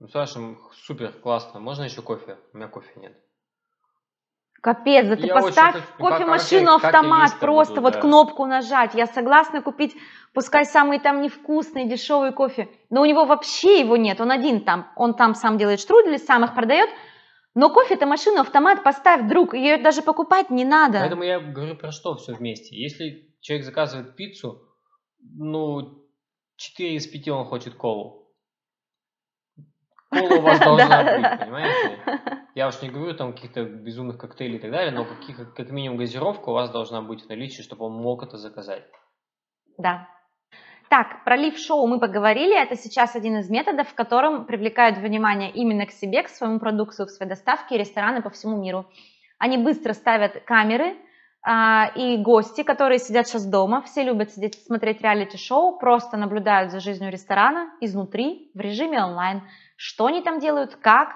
Ну, Саша, супер, классно. Можно еще кофе? У меня кофе нет. Капец, да ты я поставь очень... кофемашину автомат, просто буду, вот да. кнопку нажать. Я согласна купить, пускай самый там невкусный, дешевый кофе. Но у него вообще его нет, он один там. Он там сам делает штрудели, сам их продает. Но кофе-то машину автомат поставь, друг, ее даже покупать не надо. Поэтому я говорю про что все вместе. Если человек заказывает пиццу, ну, 4 из 5 он хочет колу. Кола у вас должна быть, понимаете? Я уж не говорю там каких-то безумных коктейлей и так далее, но каких, как минимум газировка у вас должна быть в наличии, чтобы он мог это заказать. Да, так, про лив-шоу мы поговорили. Это сейчас один из методов, в котором привлекают внимание именно к себе, к своему продукту, к своей доставке рестораны по всему миру. Они быстро ставят камеры, а, и гости, которые сидят сейчас дома, все любят сидеть смотреть реалити-шоу, просто наблюдают за жизнью ресторана изнутри, в режиме онлайн. Что они там делают, как?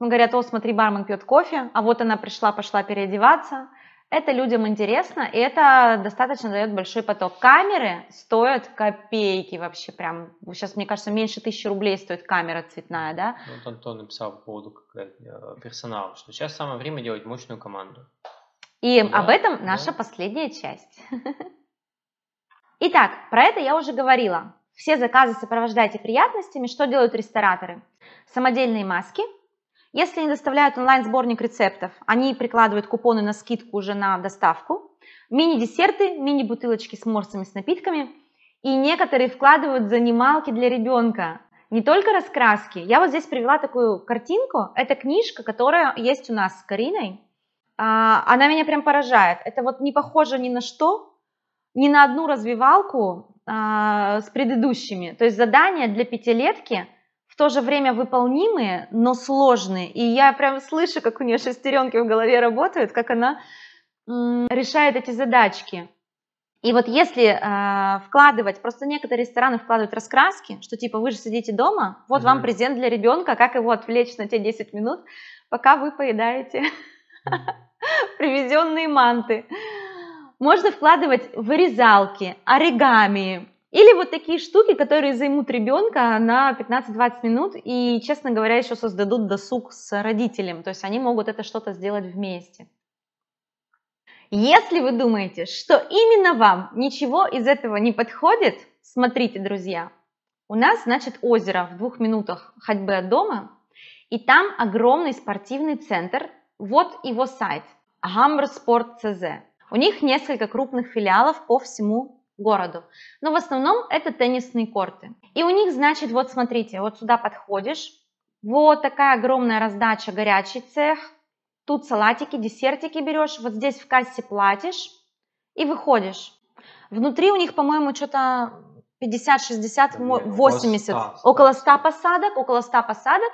Говорят, о, смотри, бармен пьет кофе, а вот она пришла, пошла переодеваться. Это людям интересно, и это достаточно дает большой поток. Камеры стоят копейки вообще прям. Сейчас, мне кажется, меньше тысячи рублей стоит камера цветная, да? Вот Антон написал по поводу как, персонала, что сейчас самое время делать мощную команду. И ну да, об этом ну наша да. последняя часть. Итак, про это я уже говорила. Все заказы сопровождайте приятностями. Что делают рестораторы? Самодельные маски. Если они доставляют онлайн-сборник рецептов, они прикладывают купоны на скидку уже на доставку. Мини-десерты, мини-бутылочки с морсами с напитками. И некоторые вкладывают занималки для ребенка. Не только раскраски. Я вот здесь привела такую картинку. Это книжка, которая есть у нас с Кариной. А, она меня прям поражает. Это вот не похоже ни на что, ни на одну развивалку а, с предыдущими. То есть задания для пятилетки в то же время выполнимые, но сложные. И я прям слышу, как у нее шестеренки в голове работают, как она решает эти задачки. И вот если э, вкладывать, просто некоторые рестораны вкладывают раскраски, что типа вы же сидите дома, вот mm-hmm. вам презент для ребенка, как его отвлечь на те 10 минут, пока вы поедаете привезенные манты. Можно вкладывать вырезалки, оригами, или вот такие штуки, которые займут ребенка на 15-20 минут и, честно говоря, еще создадут досуг с родителем. То есть они могут это что-то сделать вместе. Если вы думаете, что именно вам ничего из этого не подходит, смотрите, друзья, у нас, значит, озеро в двух минутах ходьбы от дома, и там огромный спортивный центр, вот его сайт hammersport.cz. У них несколько крупных филиалов по всему городу. Но в основном это теннисные корты. И у них, значит, вот смотрите, вот сюда подходишь, вот такая огромная раздача, горячий цех, тут салатики, десертики берешь, вот здесь в кассе платишь и выходишь. Внутри у них, по-моему, что-то 50, 60, 80, около 100 посадок, около 100 посадок,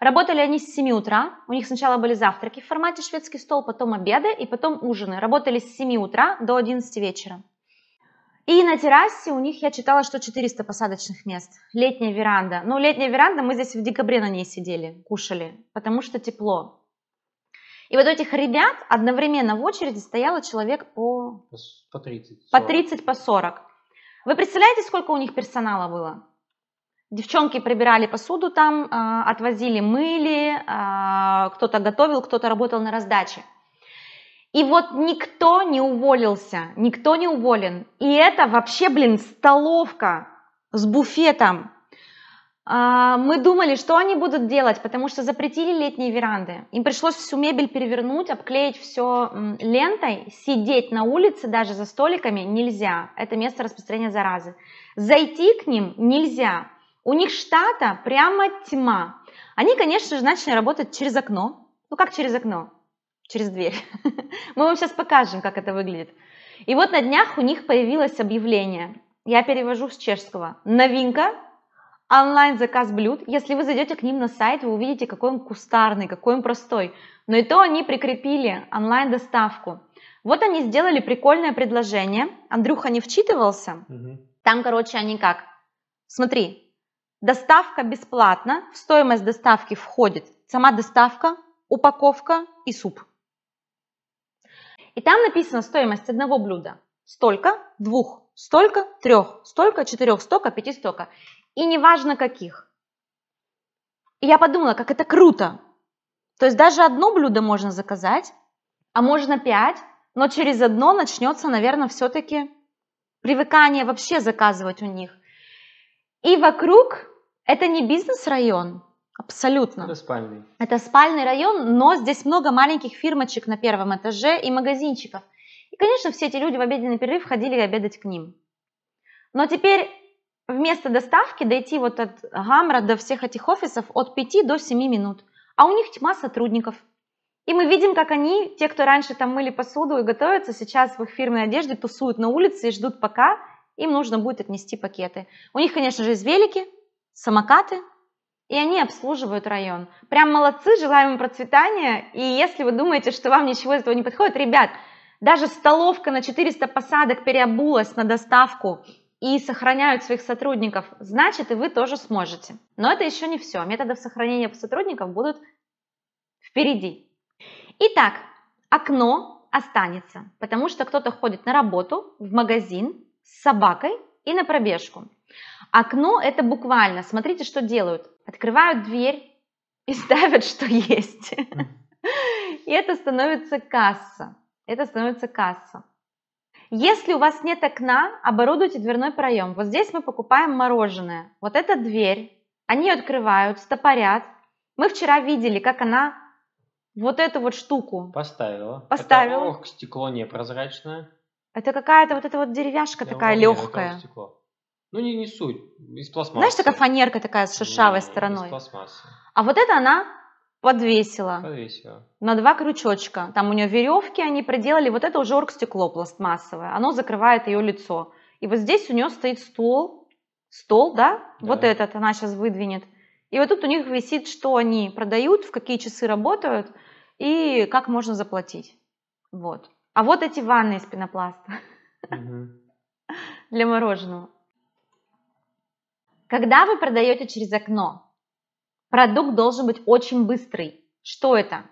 Работали они с 7 утра, у них сначала были завтраки в формате шведский стол, потом обеды и потом ужины. Работали с 7 утра до 11 вечера. И на террасе у них я читала, что 400 посадочных мест. Летняя веранда. Ну, летняя веранда, мы здесь в декабре на ней сидели, кушали, потому что тепло. И вот этих ребят одновременно в очереди стояло человек по... По 30. 40. По 30, по 40. Вы представляете, сколько у них персонала было? Девчонки прибирали посуду там, а, отвозили, мыли, а, кто-то готовил, кто-то работал на раздаче. И вот никто не уволился, никто не уволен. И это вообще, блин, столовка с буфетом. А, мы думали, что они будут делать, потому что запретили летние веранды. Им пришлось всю мебель перевернуть, обклеить все лентой, сидеть на улице даже за столиками нельзя. Это место распространения заразы. Зайти к ним нельзя, у них штата прямо тьма. Они, конечно же, начали работать через окно. Ну как через окно? Через дверь. Мы вам сейчас покажем, как это выглядит. И вот на днях у них появилось объявление. Я перевожу с чешского. Новинка, онлайн заказ блюд. Если вы зайдете к ним на сайт, вы увидите, какой он кустарный, какой он простой. Но и то они прикрепили онлайн доставку. Вот они сделали прикольное предложение. Андрюха не вчитывался. Угу. Там, короче, они как. Смотри, Доставка бесплатна. В стоимость доставки входит сама доставка, упаковка и суп. И там написана стоимость одного блюда. Столько, двух, столько, трех, столько, четырех, столько, пяти, столько. И неважно каких. И я подумала, как это круто. То есть даже одно блюдо можно заказать, а можно пять, но через одно начнется, наверное, все-таки привыкание вообще заказывать у них. И вокруг это не бизнес-район, абсолютно. Это спальный. Это спальный район, но здесь много маленьких фирмочек на первом этаже и магазинчиков. И, конечно, все эти люди в обеденный перерыв ходили обедать к ним. Но теперь вместо доставки дойти вот от Гамра до всех этих офисов от 5 до 7 минут. А у них тьма сотрудников. И мы видим, как они, те, кто раньше там мыли посуду и готовятся, сейчас в их фирменной одежде тусуют на улице и ждут пока им нужно будет отнести пакеты. У них, конечно же, есть велики, самокаты, и они обслуживают район. Прям молодцы, желаем им процветания. И если вы думаете, что вам ничего из этого не подходит, ребят, даже столовка на 400 посадок переобулась на доставку и сохраняют своих сотрудников, значит и вы тоже сможете. Но это еще не все. Методов сохранения сотрудников будут впереди. Итак, окно останется, потому что кто-то ходит на работу, в магазин с собакой, и на пробежку. Окно – это буквально, смотрите, что делают. Открывают дверь и ставят, что есть. И это становится касса. Это становится касса. Если у вас нет окна, оборудуйте дверной проем. Вот здесь мы покупаем мороженое. Вот эта дверь, они ее открывают, стопорят. Мы вчера видели, как она вот эту вот штуку поставила. Поставила. Это, ох, стекло непрозрачное. Это какая-то вот эта вот деревяшка да, такая легкая. Ну, не, не суть, из пластмассы. Знаешь, такая фанерка такая с шершавой не, стороной. Из пластмассы. А вот это она подвесила. Подвесила. На два крючочка. Там у нее веревки, они приделали. Вот это уже оргстекло пластмассовое. Оно закрывает ее лицо. И вот здесь у нее стоит стол. Стол, да? да. Вот этот она сейчас выдвинет. И вот тут у них висит, что они продают, в какие часы работают и как можно заплатить. Вот. А вот эти ванны из пенопласта для мороженого. Когда вы продаете через окно, продукт должен быть очень быстрый. Что это?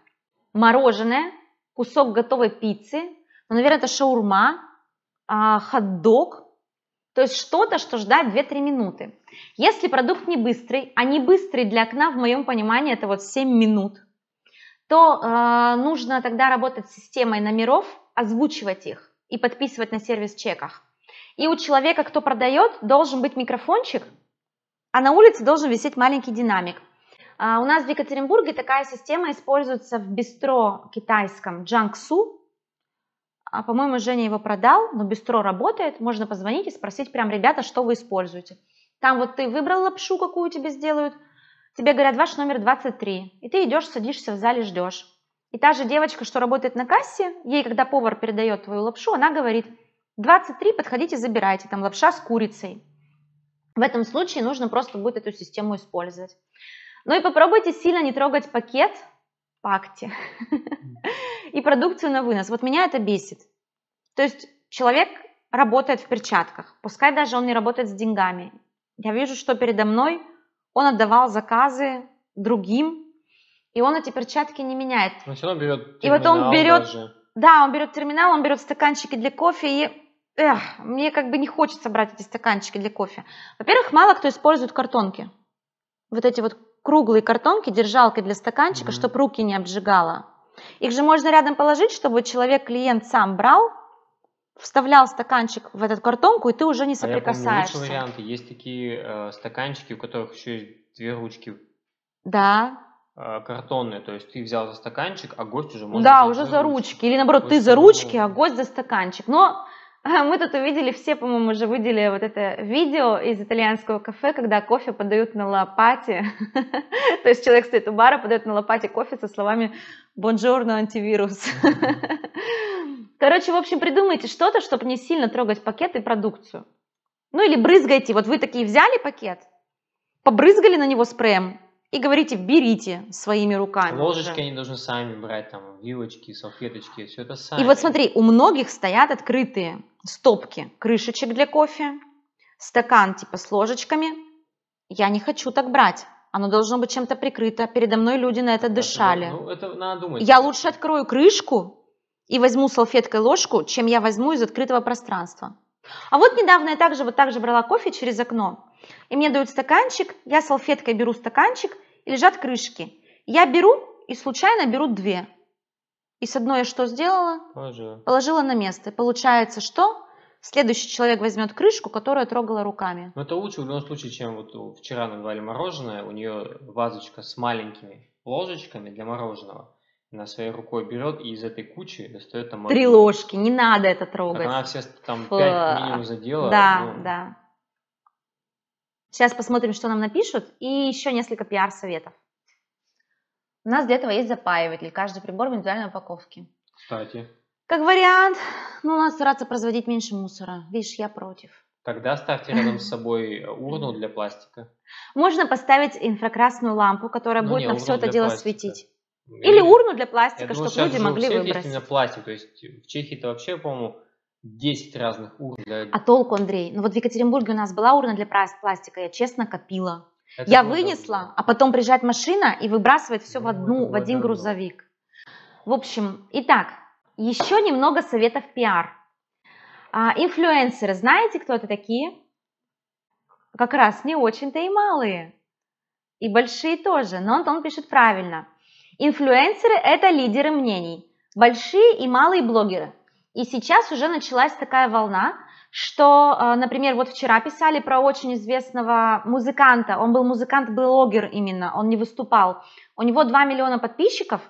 Мороженое, кусок готовой пиццы, ну, наверное, это шаурма, э, хот-дог, то есть что-то, что ждать 2-3 минуты. Если продукт не быстрый, а не быстрый для окна, в моем понимании, это вот 7 минут, то э, нужно тогда работать с системой номеров, озвучивать их и подписывать на сервис-чеках. И у человека, кто продает, должен быть микрофончик, а на улице должен висеть маленький динамик. А у нас в Екатеринбурге такая система используется в бистро китайском Джангсу. А, по-моему, Женя его продал, но бистро работает. Можно позвонить и спросить прям, ребята, что вы используете. Там вот ты выбрал лапшу, какую тебе сделают – Тебе говорят, ваш номер 23. И ты идешь, садишься в зале, ждешь. И та же девочка, что работает на кассе, ей, когда повар передает твою лапшу, она говорит, 23, подходите, забирайте, там лапша с курицей. В этом случае нужно просто будет эту систему использовать. Ну и попробуйте сильно не трогать пакет, пакте, и продукцию на вынос. Вот меня это бесит. То есть человек работает в перчатках, пускай даже он не работает с деньгами. Я вижу, что передо мной он отдавал заказы другим, и он эти перчатки не меняет. Но все равно берет терминал И вот он берет, даже. да, он берет терминал, он берет стаканчики для кофе, и эх, мне как бы не хочется брать эти стаканчики для кофе. Во-первых, мало кто использует картонки. Вот эти вот круглые картонки, держалки для стаканчика, mm-hmm. чтобы руки не обжигало. Их же можно рядом положить, чтобы человек, клиент сам брал вставлял стаканчик в этот картонку, и ты уже не соприкасаешься. А я помню, варианты. Есть такие э, стаканчики, у которых еще есть две ручки. Да. Э, картонные, то есть ты взял за стаканчик, а гость уже может Да, уже за ручки. ручки. Или наоборот, гость ты за ручки, а гость за стаканчик. Но э, мы тут увидели, все, по-моему, уже выделили вот это видео из итальянского кафе, когда кофе подают на лопате. То есть человек стоит у бара, подает на лопате кофе со словами «бонжорно, антивирус». Короче, в общем, придумайте что-то, чтобы не сильно трогать пакет и продукцию. Ну или брызгайте. Вот вы такие взяли пакет, побрызгали на него спреем и говорите, берите своими руками. Ложечки уже. они должны сами брать, там, вилочки, салфеточки, все это сами. И вот смотри, у многих стоят открытые стопки крышечек для кофе, стакан типа с ложечками. Я не хочу так брать. Оно должно быть чем-то прикрыто. Передо мной люди на это дышали. Ну, это надо думать. Я лучше открою крышку, и возьму салфеткой ложку, чем я возьму из открытого пространства. А вот недавно я также вот так же брала кофе через окно, и мне дают стаканчик, я салфеткой беру стаканчик, и лежат крышки. Я беру и случайно беру две. И с одной я что сделала? Положила. Положила на место. И получается, что следующий человек возьмет крышку, которую трогала руками. Но это лучше в любом случае, чем вот вчера мы мороженое, у нее вазочка с маленькими ложечками для мороженого она своей рукой берет и из этой кучи достает там... Три одну. ложки, не надо это трогать. Она все там пять минимум задела. Да, ну... да. Сейчас посмотрим, что нам напишут, и еще несколько пиар-советов. У нас для этого есть запаиватель, каждый прибор в индивидуальной упаковке. Кстати. Как вариант, ну, надо стараться производить меньше мусора. Видишь, я против. Тогда ставьте рядом с собой урну для пластика. Можно поставить инфракрасную лампу, которая ну, будет не, на все это дело пластика. светить. Или, Или урну для пластика, чтобы люди могли у всех выбросить. есть именно пластик, то есть в Чехии это вообще, по-моему, 10 разных урн. Для... А толку, Андрей? Ну вот в Екатеринбурге у нас была урна для пластика, я честно копила. Это я вынесла, давно. а потом приезжает машина и выбрасывает все ну, в одну, в один давно. грузовик. В общем, итак, еще немного советов пиар. А, инфлюенсеры, знаете, кто это такие? Как раз не очень-то и малые. И большие тоже, но он, он пишет правильно. Инфлюенсеры – это лидеры мнений, большие и малые блогеры. И сейчас уже началась такая волна, что, э, например, вот вчера писали про очень известного музыканта, он был музыкант-блогер именно, он не выступал, у него 2 миллиона подписчиков,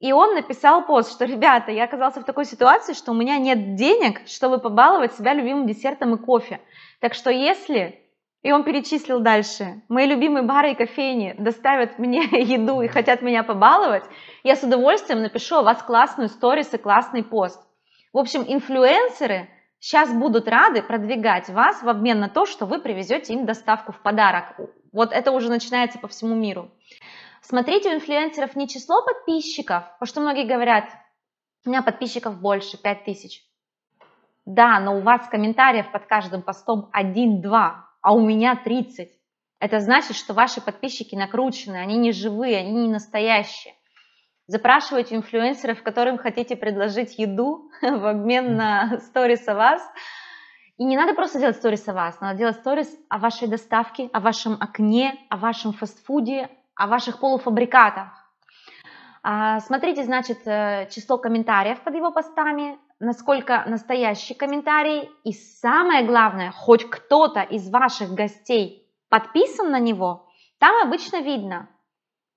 и он написал пост, что, ребята, я оказался в такой ситуации, что у меня нет денег, чтобы побаловать себя любимым десертом и кофе. Так что если и он перечислил дальше. Мои любимые бары и кофейни доставят мне еду и хотят меня побаловать. Я с удовольствием напишу о вас классную сторис и классный пост. В общем, инфлюенсеры сейчас будут рады продвигать вас в обмен на то, что вы привезете им доставку в подарок. Вот это уже начинается по всему миру. Смотрите у инфлюенсеров не число подписчиков, потому что многие говорят, у меня подписчиков больше, 5000. Да, но у вас комментариев под каждым постом 1-2, а у меня 30. Это значит, что ваши подписчики накручены, они не живые, они не настоящие. Запрашивайте инфлюенсеров, которым хотите предложить еду в обмен на сторис о вас. И не надо просто делать сторис о вас, надо делать сторис о вашей доставке, о вашем окне, о вашем фастфуде, о ваших полуфабрикатах. А, смотрите, значит, э, число комментариев под его постами, насколько настоящий комментарий. И самое главное, хоть кто-то из ваших гостей подписан на него, там обычно видно,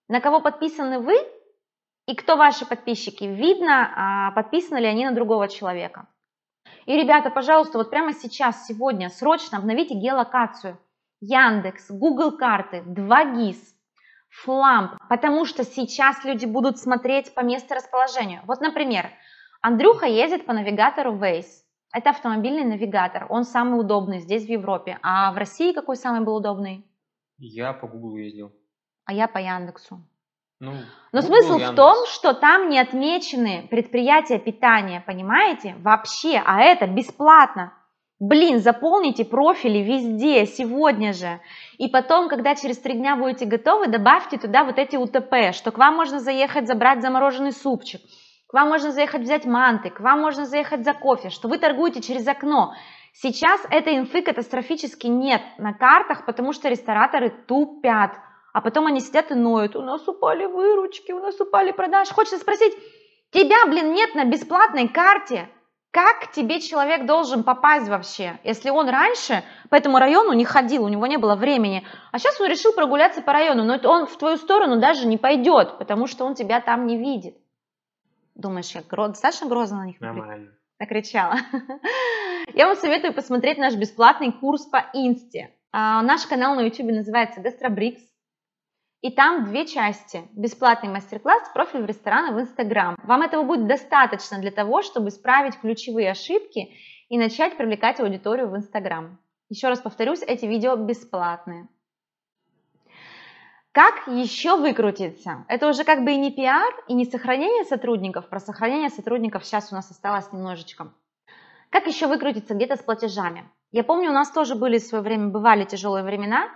на кого подписаны вы и кто ваши подписчики. Видно, а, подписаны ли они на другого человека. И, ребята, пожалуйста, вот прямо сейчас, сегодня, срочно обновите геолокацию. Яндекс, Google карты, 2GIS, Фламп, потому что сейчас люди будут смотреть по месторасположению. Вот, например, Андрюха ездит по навигатору Waze. Это автомобильный навигатор. Он самый удобный здесь, в Европе. А в России какой самый был удобный? Я по Гуглу ездил. А я по Яндексу. Ну, Но Google, смысл Яндекс. в том, что там не отмечены предприятия питания, понимаете? Вообще, а это бесплатно. Блин, заполните профили везде, сегодня же. И потом, когда через три дня будете готовы, добавьте туда вот эти УТП, что к вам можно заехать забрать замороженный супчик, к вам можно заехать взять манты, к вам можно заехать за кофе, что вы торгуете через окно. Сейчас этой инфы катастрофически нет на картах, потому что рестораторы тупят. А потом они сидят и ноют. У нас упали выручки, у нас упали продажи. Хочется спросить, тебя, блин, нет на бесплатной карте. Как тебе человек должен попасть вообще, если он раньше по этому району не ходил, у него не было времени, а сейчас он решил прогуляться по району, но он в твою сторону даже не пойдет, потому что он тебя там не видит. Думаешь, я гроз... Саша Гроза на них Нормально. накричала. Я вам советую посмотреть наш бесплатный курс по инсте. А, наш канал на YouTube называется Гастробрикс. И там две части. Бесплатный мастер-класс, профиль в ресторана в Инстаграм. Вам этого будет достаточно для того, чтобы исправить ключевые ошибки и начать привлекать аудиторию в Инстаграм. Еще раз повторюсь, эти видео бесплатные. Как еще выкрутиться? Это уже как бы и не пиар, и не сохранение сотрудников. Про сохранение сотрудников сейчас у нас осталось немножечко. Как еще выкрутиться где-то с платежами? Я помню, у нас тоже были в свое время, бывали тяжелые времена,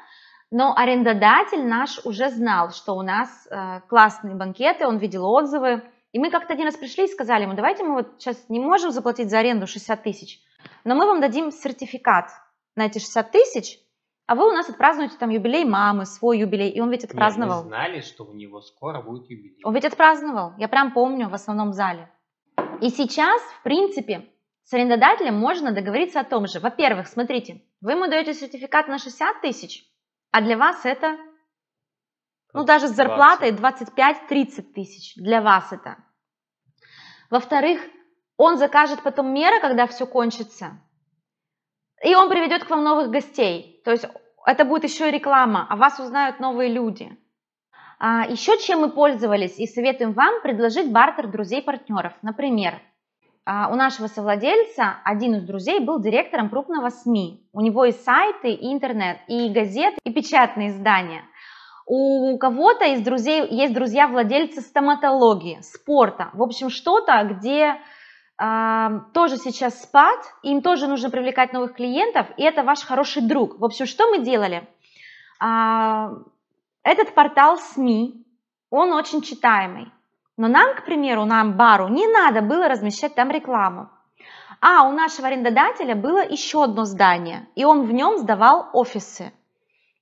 но арендодатель наш уже знал, что у нас э, классные банкеты, он видел отзывы. И мы как-то один раз пришли и сказали ему, давайте мы вот сейчас не можем заплатить за аренду 60 тысяч, но мы вам дадим сертификат на эти 60 тысяч, а вы у нас отпразднуете там юбилей мамы, свой юбилей, и он ведь отпраздновал. Нет, мы знали, что у него скоро будет юбилей. Он ведь отпраздновал, я прям помню в основном зале. И сейчас, в принципе, с арендодателем можно договориться о том же. Во-первых, смотрите, вы ему даете сертификат на 60 тысяч, а для вас это, ну даже с зарплатой 25-30 тысяч, для вас это. Во-вторых, он закажет потом меры, когда все кончится, и он приведет к вам новых гостей. То есть это будет еще и реклама, а вас узнают новые люди. А еще чем мы пользовались и советуем вам предложить бартер друзей-партнеров. Например, а, у нашего совладельца один из друзей был директором крупного СМИ. У него и сайты, и интернет, и газеты, и печатные издания. У кого-то из друзей есть друзья-владельцы стоматологии, спорта. В общем, что-то, где тоже сейчас спад, им тоже нужно привлекать новых клиентов, и это ваш хороший друг. В общем, что мы делали? А, этот портал СМИ, он очень читаемый. Но нам, к примеру, нам, бару, не надо было размещать там рекламу. А у нашего арендодателя было еще одно здание, и он в нем сдавал офисы.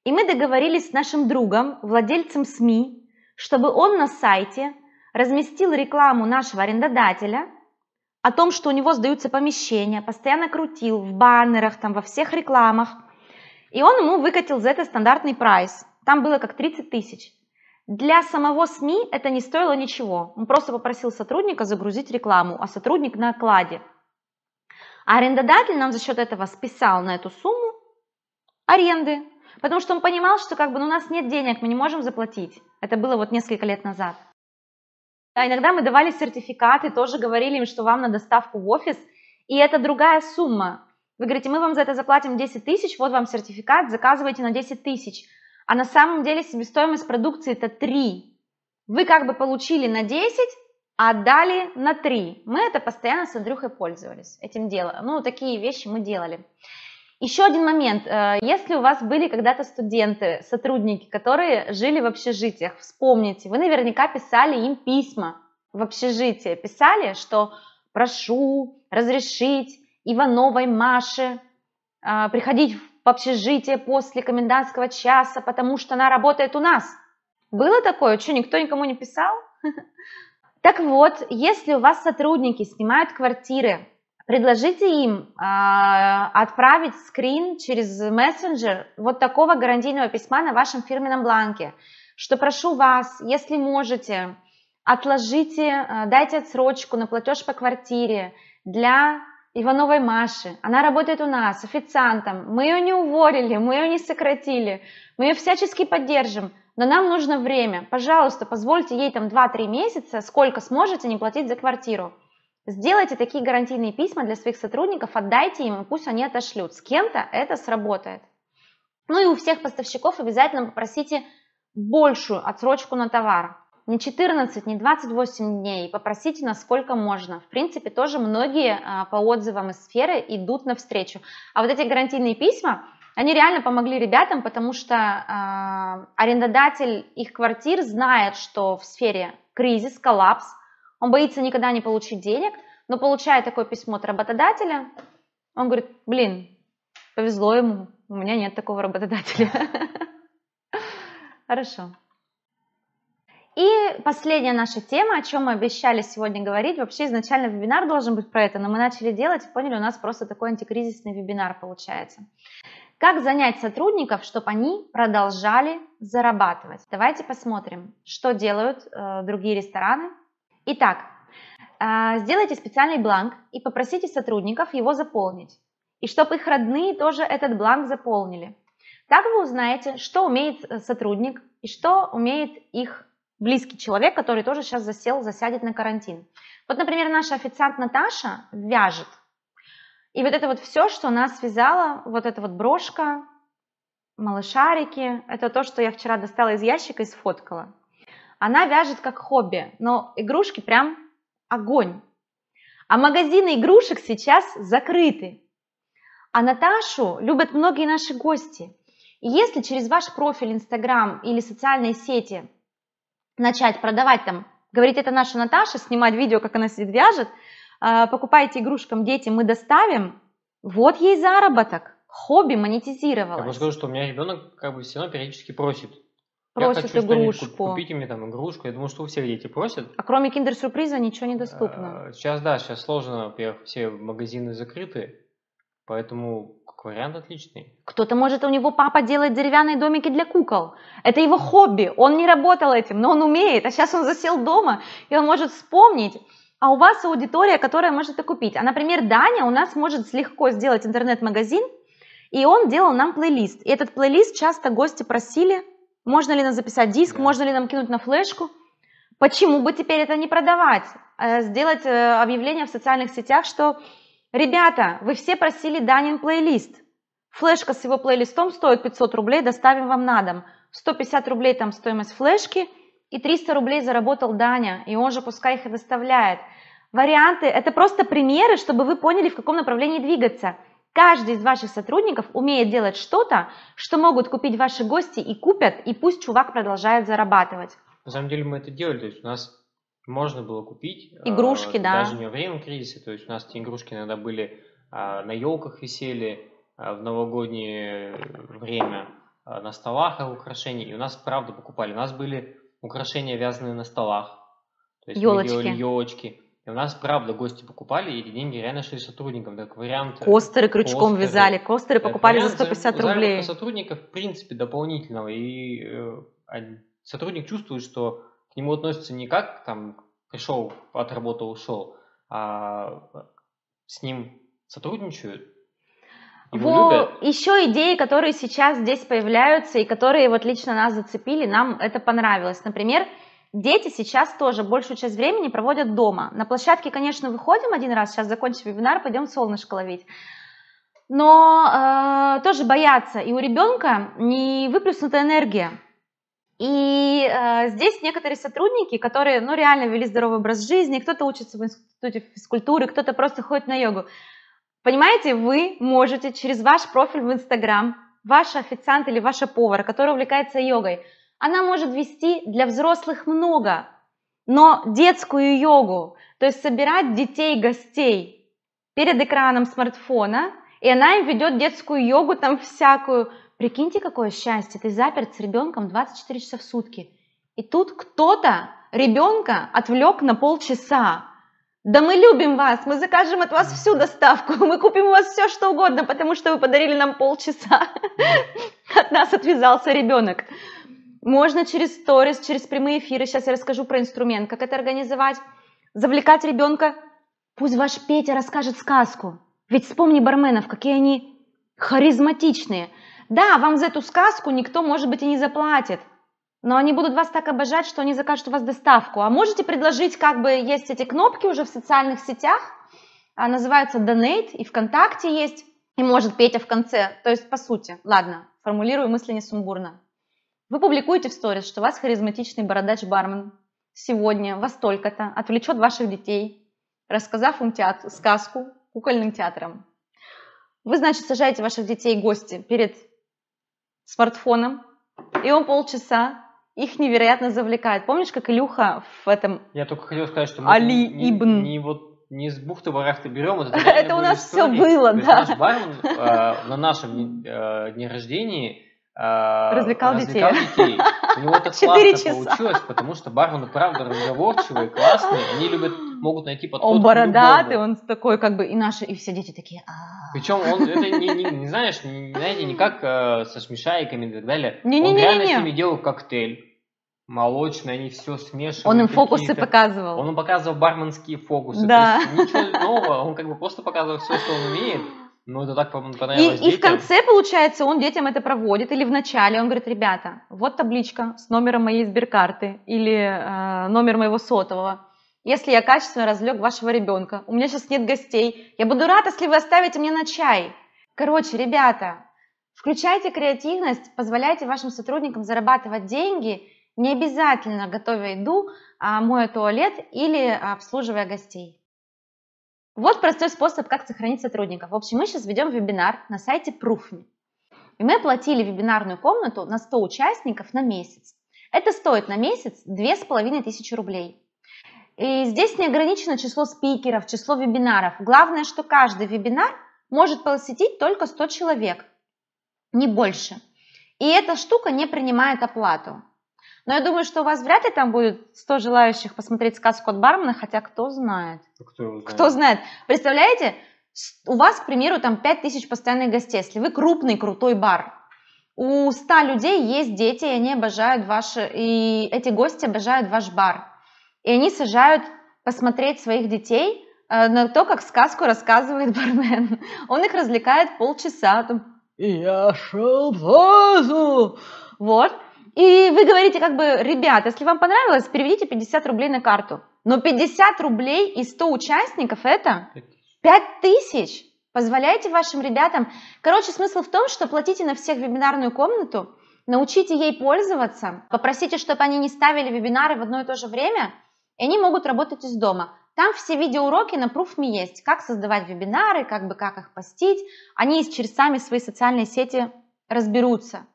И мы договорились с нашим другом, владельцем СМИ, чтобы он на сайте разместил рекламу нашего арендодателя – о том, что у него сдаются помещения, постоянно крутил в баннерах, там, во всех рекламах. И он ему выкатил за это стандартный прайс. Там было как 30 тысяч. Для самого СМИ это не стоило ничего. Он просто попросил сотрудника загрузить рекламу, а сотрудник на окладе. А арендодатель нам за счет этого списал на эту сумму аренды, потому что он понимал, что как бы ну, у нас нет денег, мы не можем заплатить. Это было вот несколько лет назад. А иногда мы давали сертификаты, тоже говорили им, что вам на доставку в офис, и это другая сумма. Вы говорите, мы вам за это заплатим 10 тысяч, вот вам сертификат, заказывайте на 10 тысяч. А на самом деле себестоимость продукции это 3. Вы как бы получили на 10, а отдали на 3. Мы это постоянно с Андрюхой пользовались, этим делом. Ну, такие вещи мы делали. Еще один момент. Э, если у вас были когда-то студенты, сотрудники, которые жили в общежитиях, вспомните, вы наверняка писали им письма в общежитие. Писали, что прошу разрешить Ивановой Маше э, приходить в общежитие после комендантского часа, потому что она работает у нас. Было такое? Что, никто никому не писал? Так вот, если у вас сотрудники снимают квартиры Предложите им э, отправить скрин через мессенджер вот такого гарантийного письма на вашем фирменном бланке, что прошу вас, если можете, отложите, э, дайте отсрочку на платеж по квартире для Ивановой Маши. Она работает у нас официантом. Мы ее не уволили, мы ее не сократили. Мы ее всячески поддержим. Но нам нужно время. Пожалуйста, позвольте ей там 2-3 месяца, сколько сможете не платить за квартиру. Сделайте такие гарантийные письма для своих сотрудников, отдайте им, и пусть они отошлют. С кем-то это сработает. Ну и у всех поставщиков обязательно попросите большую отсрочку на товар. Не 14, не 28 дней, попросите насколько можно. В принципе, тоже многие а, по отзывам из сферы идут навстречу. А вот эти гарантийные письма, они реально помогли ребятам, потому что э, арендодатель их квартир знает, что в сфере кризис, коллапс – он боится никогда не получить денег, но получая такое письмо от работодателя, он говорит, блин, повезло ему, у меня нет такого работодателя. Хорошо. И последняя наша тема, о чем мы обещали сегодня говорить. Вообще изначально вебинар должен быть про это, но мы начали делать, поняли, у нас просто такой антикризисный вебинар получается. Как занять сотрудников, чтобы они продолжали зарабатывать? Давайте посмотрим, что делают э, другие рестораны, Итак, а, сделайте специальный бланк и попросите сотрудников его заполнить. И чтобы их родные тоже этот бланк заполнили. Так вы узнаете, что умеет э, сотрудник и что умеет их близкий человек, который тоже сейчас засел, засядет на карантин. Вот, например, наша официант Наташа вяжет. И вот это вот все, что нас связала, вот эта вот брошка, малышарики, это то, что я вчера достала из ящика и сфоткала она вяжет как хобби, но игрушки прям огонь. А магазины игрушек сейчас закрыты. А Наташу любят многие наши гости. И если через ваш профиль Инстаграм или социальные сети начать продавать там, говорить это наша Наташа, снимать видео, как она сидит вяжет, а, покупайте игрушкам дети, мы доставим, вот ей заработок, хобби монетизировалось. Я просто скажу, что у меня ребенок как бы все равно периодически просит, просят я хочу игрушку. Купите мне там игрушку. Я думаю, что у всех дети просят. А кроме киндер-сюрприза ничего не доступно. Сейчас, а, да, сейчас сложно. Во-первых, все магазины закрыты. Поэтому как вариант отличный. Кто-то может, у него папа делает деревянные домики для кукол. Это его хобби. Он не работал этим, но он умеет. А сейчас он засел дома, и он может вспомнить. А у вас аудитория, которая может это купить. А, например, Даня у нас может легко сделать интернет-магазин, и он делал нам плейлист. И этот плейлист часто гости просили можно ли нам записать диск, можно ли нам кинуть на флешку? Почему бы теперь это не продавать? Э, сделать э, объявление в социальных сетях, что «Ребята, вы все просили Данин плейлист. Флешка с его плейлистом стоит 500 рублей, доставим вам на дом. 150 рублей там стоимость флешки и 300 рублей заработал Даня, и он же пускай их и доставляет». Варианты – это просто примеры, чтобы вы поняли, в каком направлении двигаться – Каждый из ваших сотрудников умеет делать что-то, что могут купить ваши гости и купят, и пусть чувак продолжает зарабатывать. На самом деле мы это делали, то есть у нас можно было купить. А, игрушки, а, да. Даже не во время кризиса, то есть у нас эти игрушки иногда были а, на елках висели а, в новогоднее время, а, на столах украшений, и у нас правда покупали. У нас были украшения, вязаные на столах. То есть елочки. мы делали елочки. И у нас, правда, гости покупали, и эти деньги реально шли сотрудникам. Так вариант... Э, костеры крючком костеры, вязали, костеры так, покупали за 150 рублей. сотрудников, в принципе, дополнительного. И э, сотрудник чувствует, что к нему относятся не как там пришел, отработал, ушел, а с ним сотрудничают, его любят. Еще идеи, которые сейчас здесь появляются и которые вот лично нас зацепили, нам это понравилось. Например, Дети сейчас тоже большую часть времени проводят дома. На площадке, конечно, выходим один раз, сейчас закончим вебинар, пойдем солнышко ловить. Но э, тоже боятся, и у ребенка не выплеснута энергия. И э, здесь некоторые сотрудники, которые ну, реально вели здоровый образ жизни, кто-то учится в институте физкультуры, кто-то просто ходит на йогу. Понимаете, вы можете через ваш профиль в Инстаграм, ваш официант или ваша повар, который увлекается йогой – она может вести для взрослых много, но детскую йогу, то есть собирать детей-гостей перед экраном смартфона, и она им ведет детскую йогу там всякую. Прикиньте, какое счастье, ты заперт с ребенком 24 часа в сутки. И тут кто-то ребенка отвлек на полчаса. Да мы любим вас, мы закажем от вас всю доставку, мы купим у вас все, что угодно, потому что вы подарили нам полчаса. От нас отвязался ребенок. Можно через сторис, через прямые эфиры. Сейчас я расскажу про инструмент, как это организовать. Завлекать ребенка. Пусть ваш Петя расскажет сказку. Ведь вспомни барменов, какие они харизматичные. Да, вам за эту сказку никто, может быть, и не заплатит. Но они будут вас так обожать, что они закажут у вас доставку. А можете предложить, как бы есть эти кнопки уже в социальных сетях, а, называются Donate, и ВКонтакте есть, и может Петя в конце. То есть, по сути, ладно, формулирую мысли не сумбурно. Вы публикуете в сторис, что вас харизматичный бородач-бармен сегодня вас только то отвлечет ваших детей, рассказав им театр, сказку кукольным театром. Вы, значит, сажаете ваших детей гости перед смартфоном, и он полчаса их невероятно завлекает. Помнишь, как Илюха в этом... Я только хотел сказать, что мы Али не, Ибн. Не, не вот не с бухты барахты берем. Это, это у нас истории. все было, да. Наш бармен э, на нашем э, дне рождения а, развлекал, развлекал детей. детей. У него это классно часа. получилось, потому что бармены, правда, разговорчивые, классные, они любят, могут найти подход Он бородатый, он такой как бы, и наши, и все дети такие, Причем он, это не, не, не знаешь, не, знаете, не как э, со смешайками и так далее. Не, не, он не, реально не, не. с ними делал коктейль. Молочные, они все смешивают. Он им фокусы показывал. Он им показывал барменские фокусы. Да. То есть, ничего нового, он как бы просто показывал все, что он умеет. Ну, это так понравилось и, детям. И в конце, получается, он детям это проводит, или в начале он говорит, ребята, вот табличка с номером моей сберкарты или э, номер моего сотового. Если я качественно развлек вашего ребенка, у меня сейчас нет гостей, я буду рад, если вы оставите мне на чай. Короче, ребята, включайте креативность, позволяйте вашим сотрудникам зарабатывать деньги, не обязательно готовя еду, а, моя туалет или а, обслуживая гостей. Вот простой способ, как сохранить сотрудников. В общем, мы сейчас ведем вебинар на сайте Proofme. И мы оплатили вебинарную комнату на 100 участников на месяц. Это стоит на месяц 2500 рублей. И здесь не ограничено число спикеров, число вебинаров. Главное, что каждый вебинар может посетить только 100 человек, не больше. И эта штука не принимает оплату. Но я думаю, что у вас вряд ли там будет 100 желающих посмотреть сказку от Бармена, хотя кто знает. Ну, кто, знает. кто знает. Представляете, у вас, к примеру, там 5000 постоянных гостей. Если вы крупный, крутой бар, у 100 людей есть дети, и они обожают ваш... И эти гости обожают ваш бар. И они сажают посмотреть своих детей э, на то, как сказку рассказывает бармен. Он их развлекает полчаса. Там, я шел в Вот. И вы говорите как бы, ребят, если вам понравилось, переведите 50 рублей на карту. Но 50 рублей и 100 участников это 5 тысяч. Позволяйте вашим ребятам. Короче, смысл в том, что платите на всех вебинарную комнату, научите ей пользоваться, попросите, чтобы они не ставили вебинары в одно и то же время, и они могут работать из дома. Там все видеоуроки на ProofMe есть, как создавать вебинары, как бы как их постить. Они через сами свои социальные сети разберутся.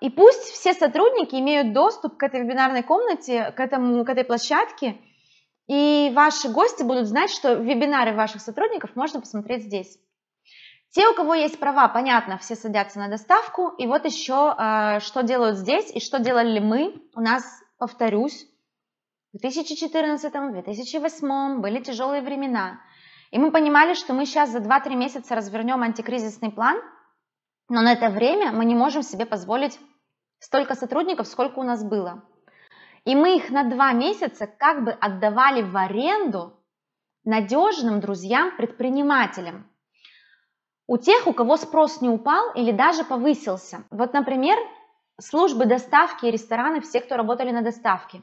И пусть все сотрудники имеют доступ к этой вебинарной комнате, к, этому, к этой площадке, и ваши гости будут знать, что вебинары ваших сотрудников можно посмотреть здесь. Те, у кого есть права, понятно, все садятся на доставку. И вот еще, а, что делают здесь и что делали мы. У нас, повторюсь, в 2014-2008 были тяжелые времена. И мы понимали, что мы сейчас за 2-3 месяца развернем антикризисный план, но на это время мы не можем себе позволить столько сотрудников, сколько у нас было. И мы их на два месяца как бы отдавали в аренду надежным друзьям-предпринимателям. У тех, у кого спрос не упал или даже повысился. Вот, например, службы доставки и рестораны, все, кто работали на доставке.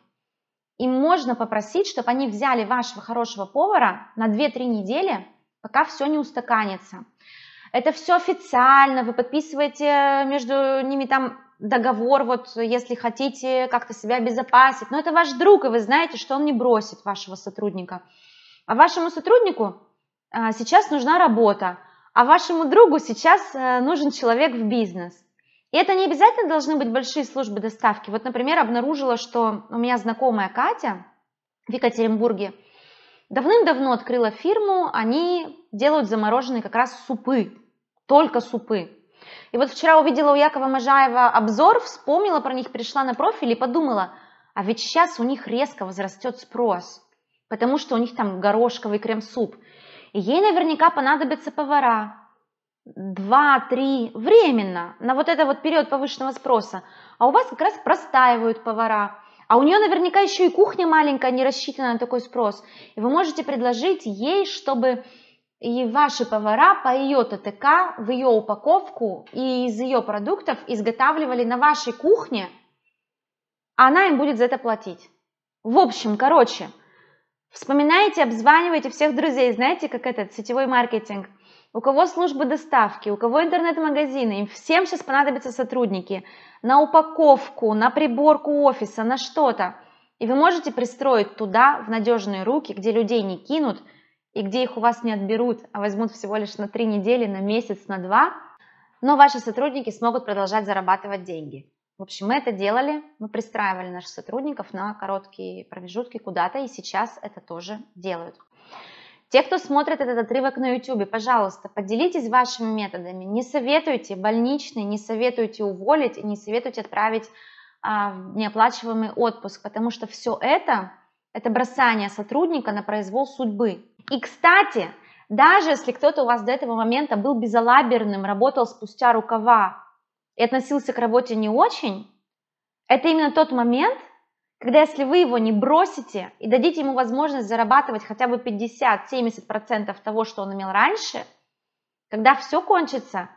Им можно попросить, чтобы они взяли вашего хорошего повара на 2-3 недели, пока все не устаканится. Это все официально, вы подписываете между ними там договор, вот если хотите как-то себя обезопасить. Но это ваш друг, и вы знаете, что он не бросит вашего сотрудника. А вашему сотруднику а, сейчас нужна работа, а вашему другу сейчас э, нужен человек в бизнес. И это не обязательно должны быть большие службы доставки. Вот, например, обнаружила, что у меня знакомая Катя в Екатеринбурге давным-давно открыла фирму, они делают замороженные как раз супы, только супы. И вот вчера увидела у Якова Можаева обзор, вспомнила про них, перешла на профиль и подумала, а ведь сейчас у них резко возрастет спрос, потому что у них там горошковый крем-суп. И ей наверняка понадобятся повара, два-три временно, на вот это вот период повышенного спроса. А у вас как раз простаивают повара. А у нее наверняка еще и кухня маленькая, не рассчитана на такой спрос. И вы можете предложить ей, чтобы и ваши повара по ее ТТК в ее упаковку и из ее продуктов изготавливали на вашей кухне, а она им будет за это платить. В общем, короче, вспоминайте, обзванивайте всех друзей, знаете, как этот сетевой маркетинг. У кого службы доставки, у кого интернет-магазины, им всем сейчас понадобятся сотрудники на упаковку, на приборку офиса, на что-то. И вы можете пристроить туда, в надежные руки, где людей не кинут – и где их у вас не отберут, а возьмут всего лишь на три недели, на месяц, на два, но ваши сотрудники смогут продолжать зарабатывать деньги. В общем, мы это делали, мы пристраивали наших сотрудников на короткие промежутки куда-то, и сейчас это тоже делают. Те, кто смотрит этот отрывок на YouTube, пожалуйста, поделитесь вашими методами. Не советуйте больничный, не советуйте уволить, не советуйте отправить а, в неоплачиваемый отпуск, потому что все это – это бросание сотрудника на произвол судьбы. И, кстати, даже если кто-то у вас до этого момента был безалаберным, работал спустя рукава и относился к работе не очень, это именно тот момент, когда если вы его не бросите и дадите ему возможность зарабатывать хотя бы 50-70% того, что он имел раньше, когда все кончится,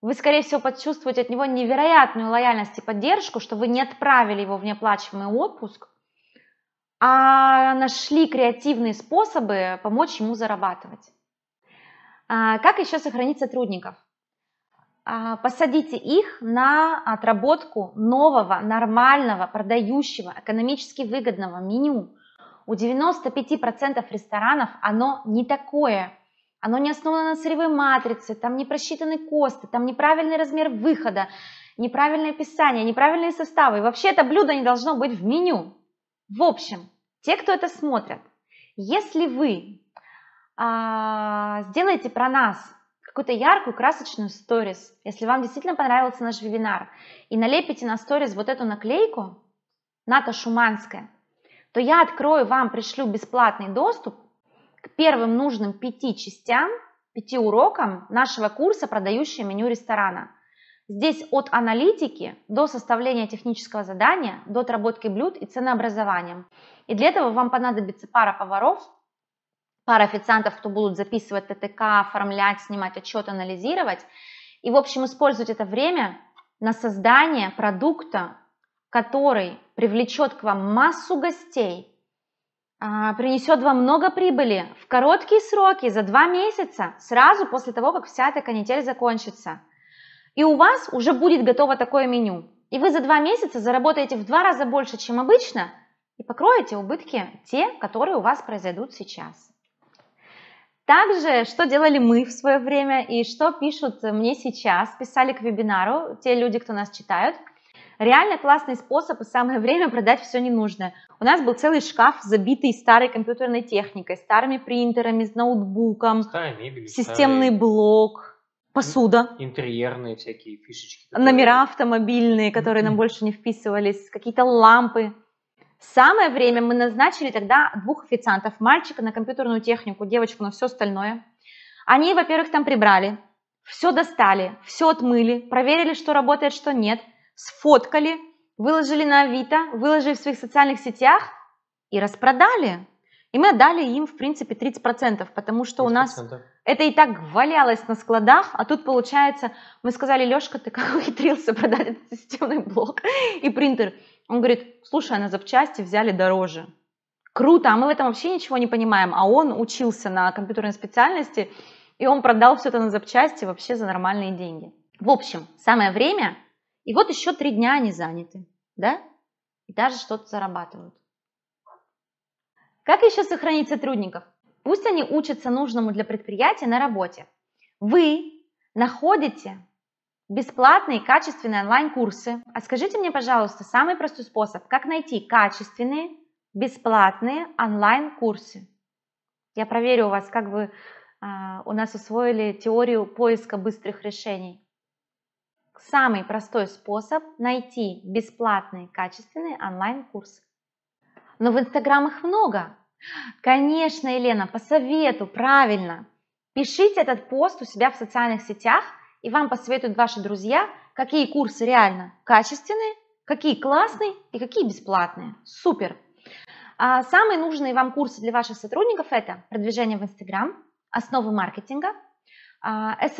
вы, скорее всего, почувствуете от него невероятную лояльность и поддержку, что вы не отправили его в неоплачиваемый отпуск, а нашли креативные способы помочь ему зарабатывать. А, как еще сохранить сотрудников? А, посадите их на отработку нового, нормального, продающего, экономически выгодного меню. У 95% ресторанов оно не такое. Оно не основано на сырьевой матрице, там не просчитаны косты, там неправильный размер выхода, неправильное описание, неправильные составы. И вообще это блюдо не должно быть в меню. В общем, те, кто это смотрят, если вы а, сделаете про нас какую-то яркую, красочную сторис, если вам действительно понравился наш вебинар, и налепите на сторис вот эту наклейку «Ната Шуманская», то я открою вам, пришлю бесплатный доступ к первым нужным пяти частям, пяти урокам нашего курса «Продающее меню ресторана». Здесь от аналитики до составления технического задания, до отработки блюд и ценообразования. И для этого вам понадобится пара поваров, пара официантов, кто будут записывать ТТК, оформлять, снимать отчет, анализировать. И, в общем, использовать это время на создание продукта, который привлечет к вам массу гостей, а, принесет вам много прибыли в короткие сроки, за два месяца, сразу после того, как вся эта канитель закончится – и у вас уже будет готово такое меню. И вы за два месяца заработаете в два раза больше, чем обычно, и покроете убытки те, которые у вас произойдут сейчас. Также, что делали мы в свое время и что пишут мне сейчас, писали к вебинару те люди, кто нас читают. Реально классный способ и самое время продать все ненужное. У нас был целый шкаф, забитый старой компьютерной техникой, старыми принтерами, с ноутбуком, мебель, системный старый... блок, посуда. Интерьерные всякие фишечки. Которые... Номера автомобильные, которые mm-hmm. нам больше не вписывались, какие-то лампы. Самое время мы назначили тогда двух официантов, мальчика на компьютерную технику, девочку на все остальное. Они, во-первых, там прибрали, все достали, все отмыли, проверили, что работает, что нет, сфоткали, выложили на Авито, выложили в своих социальных сетях и распродали. И мы отдали им, в принципе, 30%, потому что 30%. у нас это и так валялось на складах, а тут получается, мы сказали, Лешка, ты как ухитрился продать этот системный блок и принтер? Он говорит, слушай, а на запчасти взяли дороже. Круто, а мы в этом вообще ничего не понимаем, а он учился на компьютерной специальности, и он продал все это на запчасти вообще за нормальные деньги. В общем, самое время, и вот еще три дня они заняты, да, и даже что-то зарабатывают. Как еще сохранить сотрудников? Пусть они учатся нужному для предприятия на работе. Вы находите бесплатные качественные онлайн-курсы. А скажите мне, пожалуйста, самый простой способ, как найти качественные бесплатные онлайн-курсы. Я проверю у вас, как вы э, у нас усвоили теорию поиска быстрых решений. Самый простой способ найти бесплатные качественные онлайн-курсы. Но в Инстаграм их много, Конечно, Елена, по совету, правильно. Пишите этот пост у себя в социальных сетях, и вам посоветуют ваши друзья, какие курсы реально качественные, какие классные и какие бесплатные. Супер! А, самые нужные вам курсы для ваших сотрудников это продвижение в Инстаграм, основы маркетинга, SMM-маркетинг.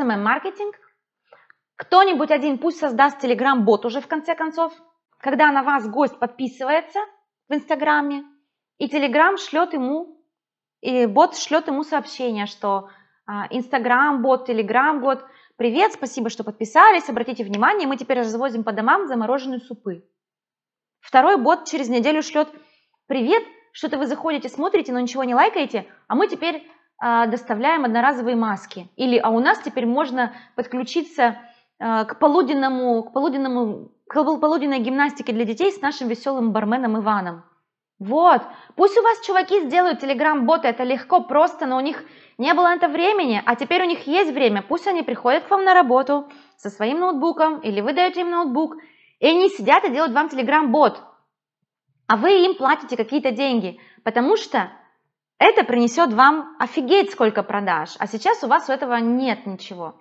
А, эм эм Кто-нибудь один пусть создаст Телеграм-бот уже в конце концов, когда на вас гость подписывается в Инстаграме, и Telegram шлет ему, и бот шлет ему сообщение, что Instagram а, бот, Telegram бот, привет, спасибо, что подписались, обратите внимание, мы теперь развозим по домам замороженные супы. Второй бот через неделю шлет привет, что-то вы заходите, смотрите, но ничего не лайкаете, а мы теперь а, доставляем одноразовые маски. Или а у нас теперь можно подключиться а, к полуденному, к полуденному, к полуденной гимнастике для детей с нашим веселым барменом Иваном. Вот, пусть у вас чуваки сделают телеграм-боты, это легко, просто, но у них не было на это времени, а теперь у них есть время, пусть они приходят к вам на работу со своим ноутбуком, или вы даете им ноутбук, и они сидят и делают вам телеграм-бот, а вы им платите какие-то деньги, потому что это принесет вам офигеть сколько продаж, а сейчас у вас у этого нет ничего.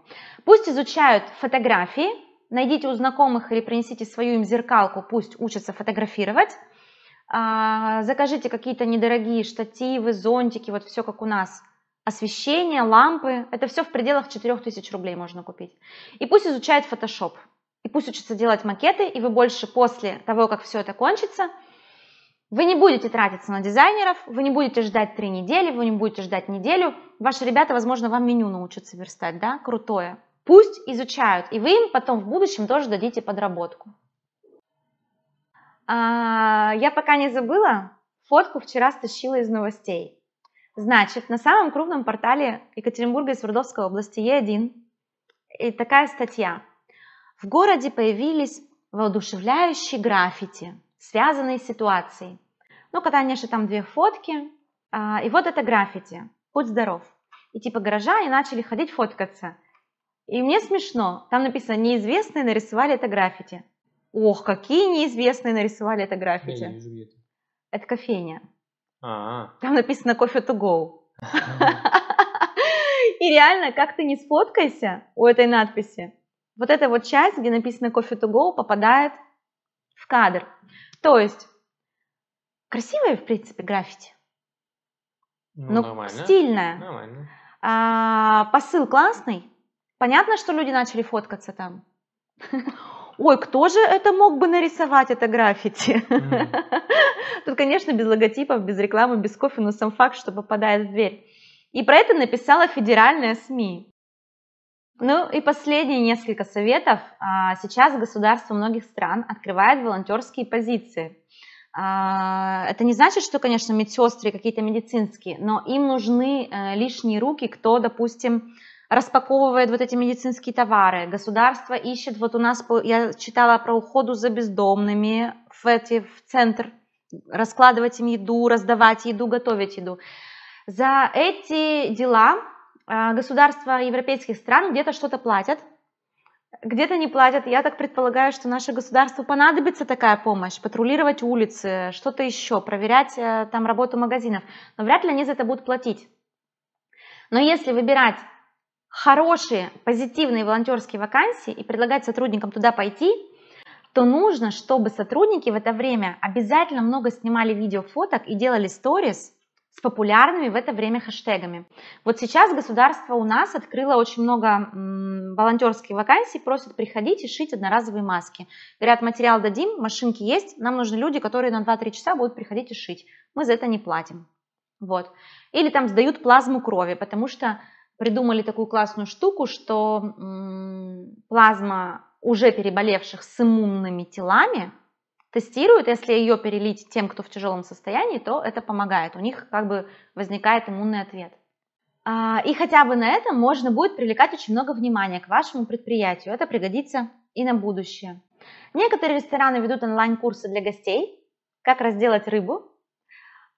Пусть изучают фотографии, найдите у знакомых или принесите свою им зеркалку, пусть учатся фотографировать, а, закажите какие-то недорогие штативы, зонтики, вот все как у нас. Освещение, лампы, это все в пределах 4000 рублей можно купить. И пусть изучает Photoshop, и пусть учится делать макеты, и вы больше после того, как все это кончится, вы не будете тратиться на дизайнеров, вы не будете ждать три недели, вы не будете ждать неделю. Ваши ребята, возможно, вам меню научатся верстать, да, крутое. Пусть изучают, и вы им потом в будущем тоже дадите подработку. А, я пока не забыла, фотку вчера стащила из новостей. Значит, на самом крупном портале Екатеринбурга и Свердловской области Е1 и такая статья. В городе появились воодушевляющие граффити, связанные с ситуацией. Ну, конечно, там две фотки. А, и вот это граффити. Будь здоров. И типа горожане начали ходить фоткаться. И мне смешно. Там написано «Неизвестные нарисовали это граффити». Ох, какие неизвестные нарисовали это граффити. Не это кофейня. А-а-а. Там написано кофе to go. И реально, как ты не сфоткайся у этой надписи, вот эта вот часть, где написано кофе to go, попадает в кадр. То есть, красивое, в принципе, граффити. Ну, ну нормально. Стильная. Нормально. А, посыл классный. Понятно, что люди начали фоткаться там. ой, кто же это мог бы нарисовать это граффити? Тут, конечно, без логотипов, без рекламы, без кофе, но сам факт, что попадает в дверь. И про это написала федеральная СМИ. Ну и последние несколько советов. А, сейчас государство многих стран открывает волонтерские позиции. А, это не значит, что, конечно, медсестры какие-то медицинские, но им нужны э, лишние руки, кто, допустим, распаковывает вот эти медицинские товары. Государство ищет, вот у нас, я читала про уходу за бездомными в, эти, в центр, раскладывать им еду, раздавать еду, готовить еду. За эти дела а, государства европейских стран где-то что-то платят, где-то не платят. Я так предполагаю, что наше государству понадобится такая помощь, патрулировать улицы, что-то еще, проверять э, там работу магазинов. Но вряд ли они за это будут платить. Но если выбирать хорошие, позитивные волонтерские вакансии и предлагать сотрудникам туда пойти, то нужно, чтобы сотрудники в это время обязательно много снимали видео, фоток и делали сторис с популярными в это время хэштегами. Вот сейчас государство у нас открыло очень много волонтерских вакансий, просят приходить и шить одноразовые маски. Говорят, материал дадим, машинки есть, нам нужны люди, которые на 2-3 часа будут приходить и шить. Мы за это не платим. Вот. Или там сдают плазму крови, потому что придумали такую классную штуку, что плазма уже переболевших с иммунными телами тестируют, если ее перелить тем, кто в тяжелом состоянии, то это помогает, у них как бы возникает иммунный ответ. А, и хотя бы на этом можно будет привлекать очень много внимания к вашему предприятию. Это пригодится и на будущее. Некоторые рестораны ведут онлайн-курсы для гостей, как разделать рыбу.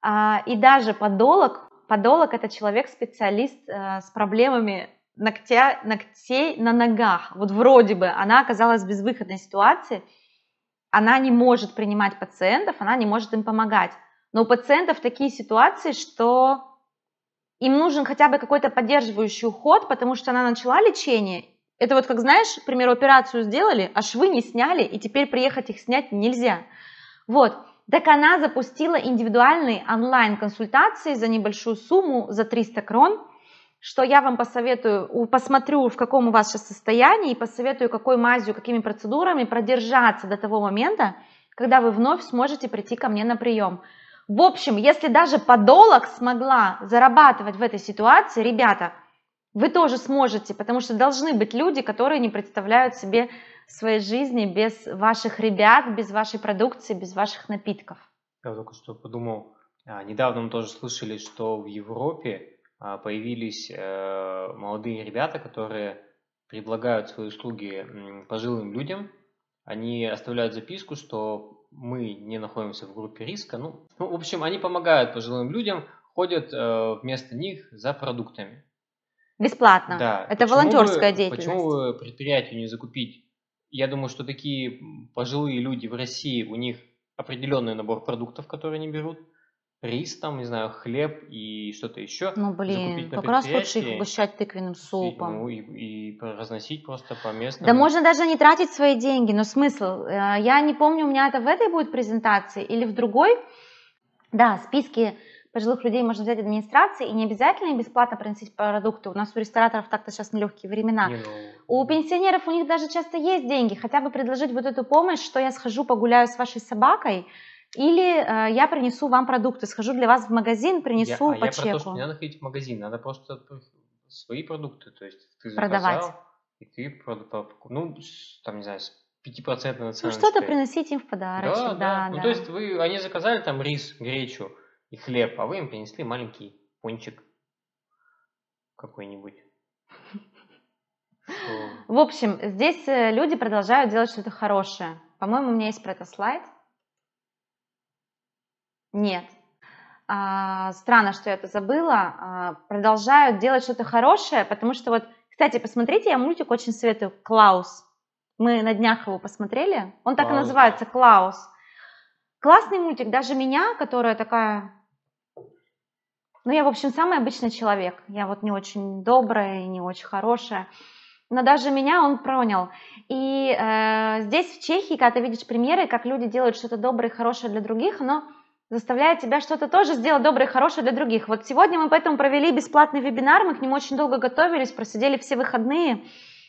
А, и даже подолог Подолог – это человек-специалист э, с проблемами ногтя, ногтей на ногах. Вот вроде бы она оказалась в безвыходной ситуации, она не может принимать пациентов, она не может им помогать. Но у пациентов такие ситуации, что им нужен хотя бы какой-то поддерживающий уход, потому что она начала лечение. Это вот как, знаешь, к примеру, операцию сделали, а швы не сняли, и теперь приехать их снять нельзя. Вот она запустила индивидуальные онлайн-консультации за небольшую сумму, за 300 крон, что я вам посоветую, посмотрю, в каком у вас сейчас состоянии, и посоветую, какой мазью, какими процедурами продержаться до того момента, когда вы вновь сможете прийти ко мне на прием. В общем, если даже подолог смогла зарабатывать в этой ситуации, ребята, вы тоже сможете, потому что должны быть люди, которые не представляют себе своей жизни без ваших ребят, без вашей продукции, без ваших напитков. Я только что подумал, а, недавно мы тоже слышали, что в Европе а, появились э, молодые ребята, которые предлагают свои услуги пожилым людям. Они оставляют записку, что мы не находимся в группе риска. Ну, ну в общем, они помогают пожилым людям, ходят э, вместо них за продуктами. Бесплатно. Да. Это почему волонтерская вы, деятельность. Почему вы предприятию не закупить я думаю, что такие пожилые люди в России, у них определенный набор продуктов, которые они берут. Рис, там, не знаю, хлеб и что-то еще. Ну, блин, как раз лучше их угощать тыквенным ну, супом. ну, и, и разносить просто по местному. Да можно даже не тратить свои деньги, но смысл? Э, я не помню, у меня это в этой будет презентации или в другой. Да, списки пожилых людей можно взять администрации, и не обязательно бесплатно приносить продукты. У нас у рестораторов так-то сейчас нелегкие времена. Не, ну... У пенсионеров у них даже часто есть деньги. Хотя бы предложить вот эту помощь, что я схожу погуляю с вашей собакой, или э, я принесу вам продукты, схожу для вас в магазин, принесу а я, а по я чеку. Про то, что не надо ходить в магазин, надо просто свои продукты, то есть ты заказал, продавать. и ты продал, ну, там, не знаю, пятипроцентная цену Ну, что-то приносить им в подарок. Да, да, да. Ну, да. то есть вы, они заказали там рис, гречу, и хлеб, а вы им принесли маленький пончик какой-нибудь. В общем, здесь э, люди продолжают делать что-то хорошее. По-моему, у меня есть про это слайд. Нет. А, странно, что я это забыла. А, продолжают делать что-то хорошее, потому что вот, кстати, посмотрите, я мультик очень советую Клаус. Мы на днях его посмотрели. Он так Клаус. и называется Клаус. Классный мультик, даже меня, которая такая ну, я, в общем, самый обычный человек. Я вот не очень добрая, не очень хорошая. Но даже меня он пронял. И э, здесь, в Чехии, когда ты видишь примеры, как люди делают что-то доброе и хорошее для других, но заставляет тебя что-то тоже сделать доброе и хорошее для других. Вот сегодня мы поэтому провели бесплатный вебинар, мы к нему очень долго готовились, просидели все выходные,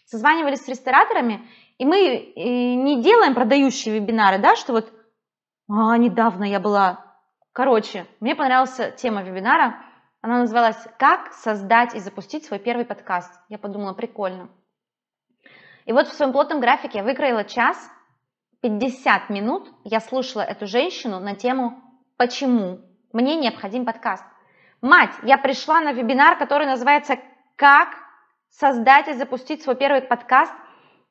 созванивались с рестораторами, и мы э, не делаем продающие вебинары, да, что вот а, недавно я была... Короче, мне понравилась тема вебинара она называлась «Как создать и запустить свой первый подкаст». Я подумала, прикольно. И вот в своем плотном графике я выкроила час, 50 минут я слушала эту женщину на тему «Почему мне необходим подкаст?». Мать, я пришла на вебинар, который называется «Как создать и запустить свой первый подкаст?»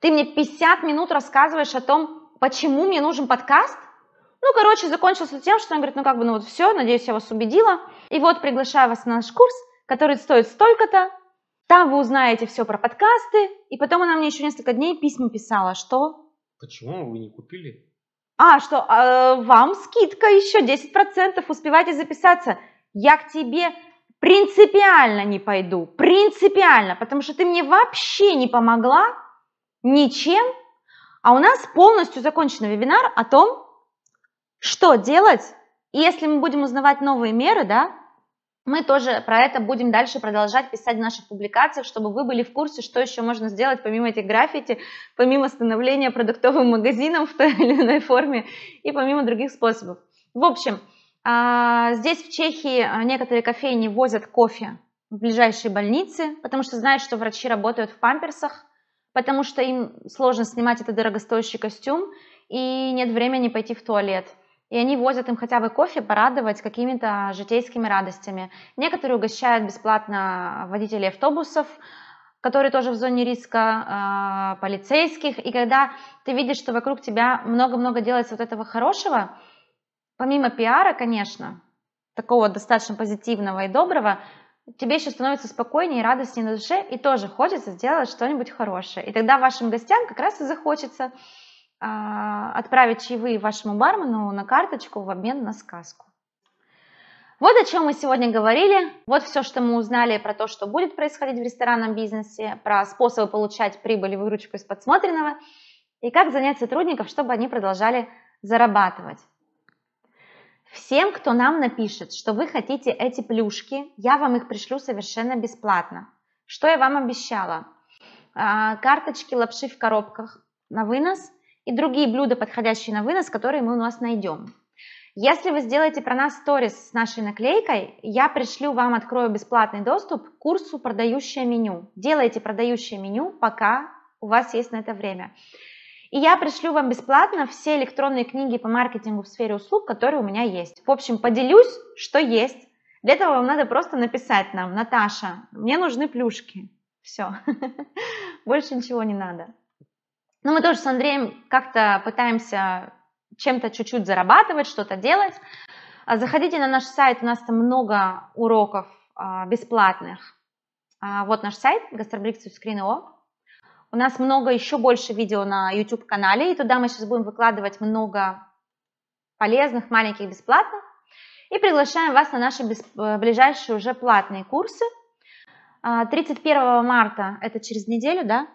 Ты мне 50 минут рассказываешь о том, почему мне нужен подкаст? Ну, короче, закончился тем, что он говорит, ну, как бы, ну, вот все, надеюсь, я вас убедила. И вот приглашаю вас на наш курс, который стоит столько-то. Там вы узнаете все про подкасты. И потом она мне еще несколько дней письма писала, что... Почему вы не купили? А, что э, вам скидка еще 10%, успевайте записаться. Я к тебе принципиально не пойду, принципиально, потому что ты мне вообще не помогла ничем, а у нас полностью закончен вебинар о том, что делать, если мы будем узнавать новые меры, да, мы тоже про это будем дальше продолжать писать в наших публикациях, чтобы вы были в курсе, что еще можно сделать помимо этих граффити, помимо становления продуктовым магазином в той или иной форме и помимо других способов. В общем, а, здесь в Чехии а, некоторые кофейни возят кофе в ближайшие больницы, потому что знают, что врачи работают в памперсах, потому что им сложно снимать этот дорогостоящий костюм и нет времени пойти в туалет и они возят им хотя бы кофе порадовать какими-то житейскими радостями. Некоторые угощают бесплатно водителей автобусов, которые тоже в зоне риска, э, полицейских. И когда ты видишь, что вокруг тебя много-много делается вот этого хорошего, помимо пиара, конечно, такого достаточно позитивного и доброго, тебе еще становится спокойнее и радостнее на душе, и тоже хочется сделать что-нибудь хорошее. И тогда вашим гостям как раз и захочется а, отправить чаевые вашему бармену на карточку в обмен на сказку. Вот о чем мы сегодня говорили. Вот все, что мы узнали про то, что будет происходить в ресторанном бизнесе, про способы получать прибыль и выручку из подсмотренного, и как занять сотрудников, чтобы они продолжали зарабатывать. Всем, кто нам напишет, что вы хотите эти плюшки, я вам их пришлю совершенно бесплатно. Что я вам обещала? А, карточки лапши в коробках на вынос и другие блюда, подходящие на вынос, которые мы у нас найдем. Если вы сделаете про нас сторис с нашей наклейкой, я пришлю вам, открою бесплатный доступ к курсу «Продающее меню». Делайте продающее меню, пока у вас есть на это время. И я пришлю вам бесплатно все электронные книги по маркетингу в сфере услуг, которые у меня есть. В общем, поделюсь, что есть. Для этого вам надо просто написать нам, Наташа, мне нужны плюшки. Все, больше ничего не надо. Но ну, мы тоже с Андреем как-то пытаемся чем-то чуть-чуть зарабатывать, что-то делать. А, заходите на наш сайт, у нас там много уроков а, бесплатных. А, вот наш сайт gastrobricks.screen.o. У нас много еще больше видео на YouTube-канале, и туда мы сейчас будем выкладывать много полезных, маленьких, бесплатных. И приглашаем вас на наши э, ближайшие уже платные курсы. 31 марта, это через неделю, да?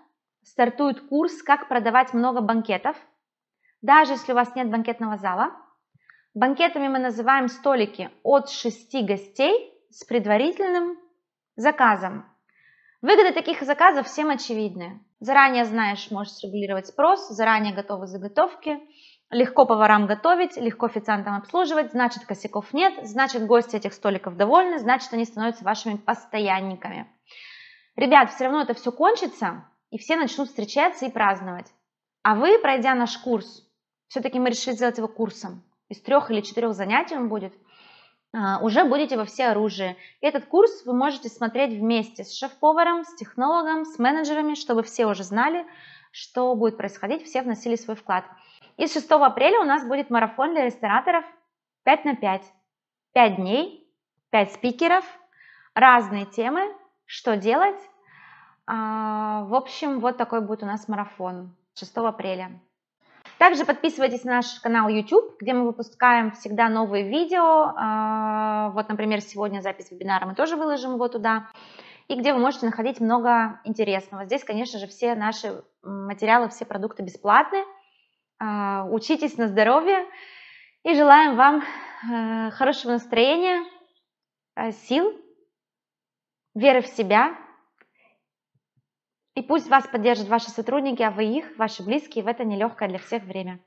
стартует курс «Как продавать много банкетов», даже если у вас нет банкетного зала. Банкетами мы называем столики от 6 гостей с предварительным заказом. Выгоды таких заказов всем очевидны. Заранее знаешь, можешь регулировать спрос, заранее готовы заготовки, легко поварам готовить, легко официантам обслуживать, значит косяков нет, значит гости этих столиков довольны, значит они становятся вашими постоянниками. Ребят, все равно это все кончится, и все начнут встречаться и праздновать. А вы, пройдя наш курс, все-таки мы решили сделать его курсом, из трех или четырех занятий он будет, а, уже будете во все оружие. этот курс вы можете смотреть вместе с шеф-поваром, с технологом, с менеджерами, чтобы все уже знали, что будет происходить, все вносили свой вклад. И 6 апреля у нас будет марафон для рестораторов 5 на 5. 5 дней, 5 спикеров, разные темы, что делать, а, в общем, вот такой будет у нас марафон 6 апреля. Также подписывайтесь на наш канал YouTube, где мы выпускаем всегда новые видео. А, вот, например, сегодня запись вебинара мы тоже выложим его туда. И где вы можете находить много интересного. Здесь, конечно же, все наши материалы, все продукты бесплатны. А, учитесь на здоровье. И желаем вам э, хорошего настроения, э, сил, веры в себя и пусть вас поддержат ваши сотрудники, а вы их, ваши близкие в это нелегкое для всех время.